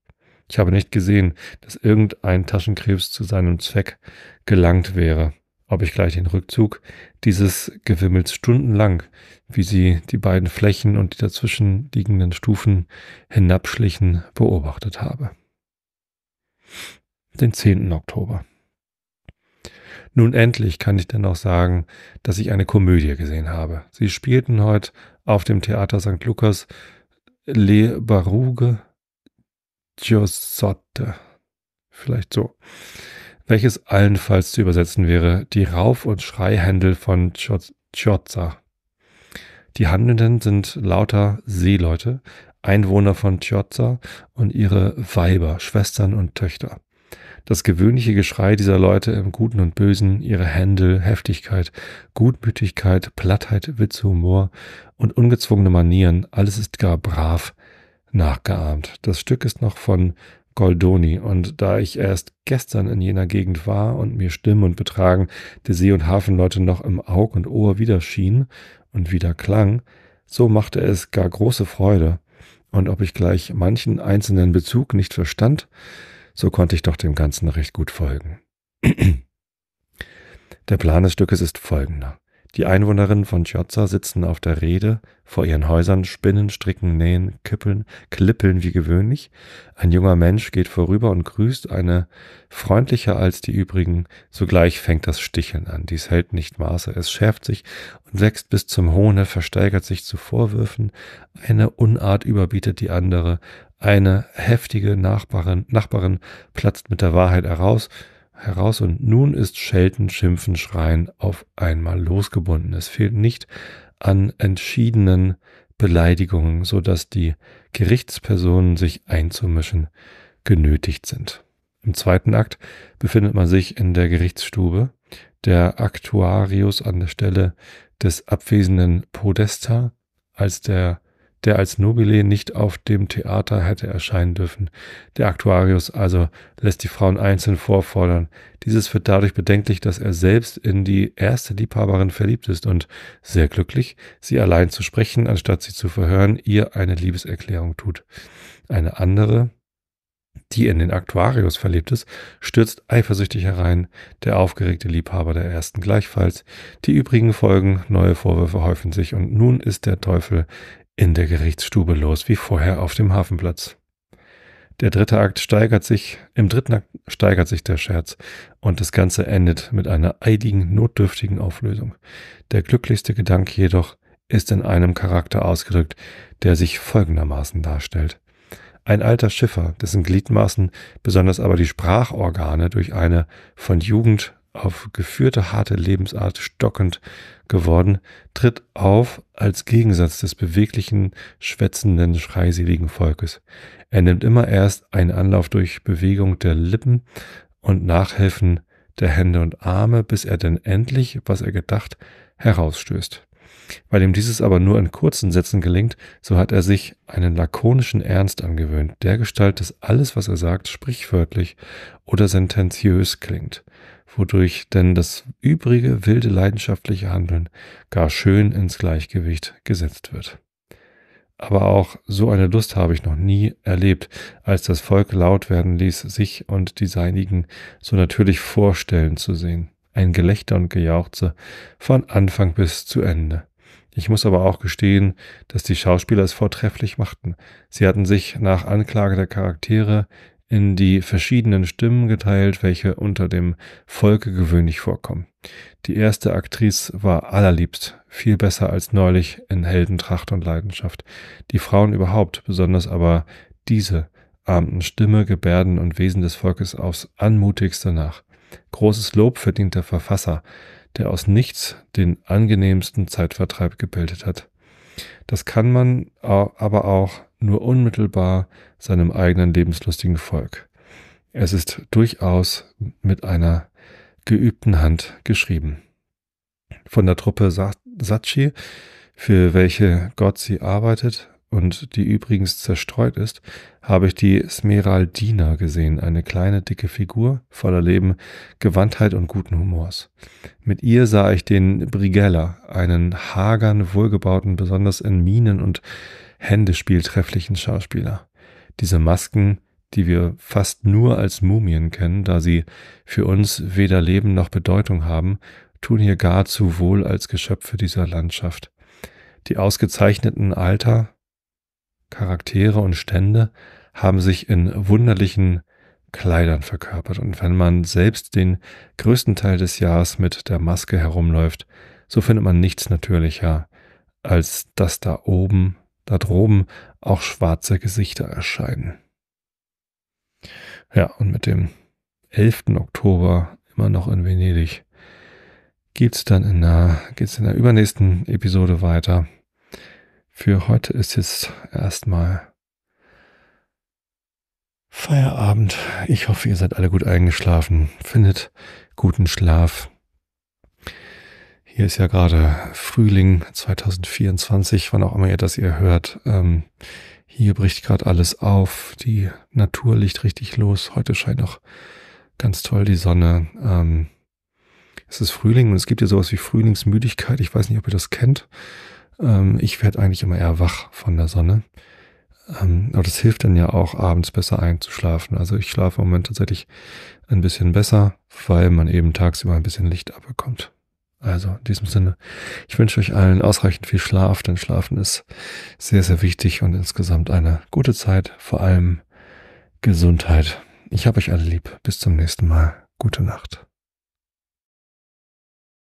[SPEAKER 1] Ich habe nicht gesehen, dass irgendein Taschenkrebs zu seinem Zweck gelangt wäre. Ob ich gleich den Rückzug dieses Gewimmels stundenlang, wie sie die beiden Flächen und die dazwischen liegenden Stufen hinabschlichen, beobachtet habe. Den 10. Oktober. Nun endlich kann ich denn auch sagen, dass ich eine Komödie gesehen habe. Sie spielten heute auf dem Theater St. Lukas Le Baruge Giosotte. Vielleicht so. Welches allenfalls zu übersetzen wäre, die Rauf- und Schreihändel von Chiozza. Die Handelnden sind lauter Seeleute, Einwohner von Chiozza und ihre Weiber, Schwestern und Töchter das gewöhnliche Geschrei dieser Leute im Guten und Bösen, ihre Händel, Heftigkeit, Gutmütigkeit, Plattheit, Witz, Humor und ungezwungene Manieren, alles ist gar brav nachgeahmt. Das Stück ist noch von Goldoni und da ich erst gestern in jener Gegend war und mir Stimmen und Betragen der See- und Hafenleute noch im Aug und Ohr wieder schien und wieder klang, so machte es gar große Freude und ob ich gleich manchen einzelnen Bezug nicht verstand, so konnte ich doch dem Ganzen recht gut folgen. Der Plan des Stückes ist folgender. Die Einwohnerinnen von Chiozza sitzen auf der Rede vor ihren Häusern, spinnen, stricken, nähen, kippeln, klippeln wie gewöhnlich. Ein junger Mensch geht vorüber und grüßt eine freundlicher als die übrigen. Sogleich fängt das Sticheln an. Dies hält nicht Maße. Es schärft sich und wächst bis zum Hohne, versteigert sich zu Vorwürfen. Eine Unart überbietet die andere. Eine heftige Nachbarin, Nachbarin platzt mit der Wahrheit heraus, heraus und nun ist Schelten, Schimpfen, Schreien auf einmal losgebunden. Es fehlt nicht an entschiedenen Beleidigungen, so dass die Gerichtspersonen sich einzumischen genötigt sind. Im zweiten Akt befindet man sich in der Gerichtsstube. Der Aktuarius an der Stelle des abwesenden Podesta als der der als Nobile nicht auf dem Theater hätte erscheinen dürfen. Der Aktuarius also lässt die Frauen einzeln vorfordern. Dieses wird dadurch bedenklich, dass er selbst in die erste Liebhaberin verliebt ist und, sehr glücklich, sie allein zu sprechen, anstatt sie zu verhören, ihr eine Liebeserklärung tut. Eine andere, die in den Aktuarius verliebt ist, stürzt eifersüchtig herein, der aufgeregte Liebhaber der ersten gleichfalls. Die übrigen Folgen, neue Vorwürfe häufen sich und nun ist der Teufel in der Gerichtsstube los, wie vorher auf dem Hafenplatz. Der dritte Akt steigert sich, im dritten Akt steigert sich der Scherz und das Ganze endet mit einer eiligen, notdürftigen Auflösung. Der glücklichste Gedanke jedoch ist in einem Charakter ausgedrückt, der sich folgendermaßen darstellt. Ein alter Schiffer, dessen Gliedmaßen, besonders aber die Sprachorgane durch eine von Jugend auf geführte harte Lebensart stockend geworden, tritt auf als Gegensatz des beweglichen, schwätzenden, schreiseligen Volkes. Er nimmt immer erst einen Anlauf durch Bewegung der Lippen und Nachhelfen der Hände und Arme, bis er denn endlich, was er gedacht, herausstößt. Weil ihm dieses aber nur in kurzen Sätzen gelingt, so hat er sich einen lakonischen Ernst angewöhnt, der Gestalt, dass alles, was er sagt, sprichwörtlich oder sentenziös klingt wodurch denn das übrige wilde leidenschaftliche Handeln gar schön ins Gleichgewicht gesetzt wird. Aber auch so eine Lust habe ich noch nie erlebt, als das Volk laut werden ließ, sich und die Seinigen so natürlich vorstellen zu sehen. Ein Gelächter und Gejauchze von Anfang bis zu Ende. Ich muss aber auch gestehen, dass die Schauspieler es vortrefflich machten. Sie hatten sich nach Anklage der Charaktere in die verschiedenen Stimmen geteilt, welche unter dem Volke gewöhnlich vorkommen. Die erste Aktrice war allerliebst, viel besser als neulich in Heldentracht und Leidenschaft. Die Frauen überhaupt, besonders aber diese, ahmten Stimme, Gebärden und Wesen des Volkes aufs anmutigste nach. Großes Lob verdient der Verfasser, der aus nichts den angenehmsten Zeitvertreib gebildet hat. Das kann man aber auch nur unmittelbar seinem eigenen lebenslustigen Volk. Es ist durchaus mit einer geübten Hand geschrieben. Von der Truppe Sachi, für welche Gott sie arbeitet und die übrigens zerstreut ist, habe ich die Smeraldina gesehen, eine kleine, dicke Figur voller Leben, Gewandtheit und guten Humors. Mit ihr sah ich den Brigella, einen hagern, wohlgebauten, besonders in Minen und Händespiel trefflichen Schauspieler. Diese Masken, die wir fast nur als Mumien kennen, da sie für uns weder Leben noch Bedeutung haben, tun hier gar zu wohl als Geschöpfe dieser Landschaft. Die ausgezeichneten Alter, Charaktere und Stände haben sich in wunderlichen Kleidern verkörpert. Und wenn man selbst den größten Teil des Jahres mit der Maske herumläuft, so findet man nichts natürlicher als das da oben da droben auch schwarze Gesichter erscheinen. Ja, und mit dem 11. Oktober immer noch in Venedig geht es dann in der, in der übernächsten Episode weiter. Für heute ist jetzt erstmal Feierabend. Ich hoffe, ihr seid alle gut eingeschlafen. Findet guten Schlaf. Hier ist ja gerade Frühling 2024, wann auch immer ihr das ihr hört. Ähm, hier bricht gerade alles auf. Die Natur liegt richtig los. Heute scheint auch ganz toll die Sonne. Ähm, es ist Frühling und es gibt ja sowas wie Frühlingsmüdigkeit. Ich weiß nicht, ob ihr das kennt. Ähm, ich werde eigentlich immer eher wach von der Sonne. Ähm, aber das hilft dann ja auch, abends besser einzuschlafen. Also ich schlafe im Moment tatsächlich ein bisschen besser, weil man eben tagsüber ein bisschen Licht abbekommt. Also in diesem Sinne, ich wünsche euch allen ausreichend viel Schlaf, denn Schlafen ist sehr, sehr wichtig und insgesamt eine gute Zeit, vor allem Gesundheit. Ich habe euch alle lieb. Bis zum nächsten Mal. Gute Nacht.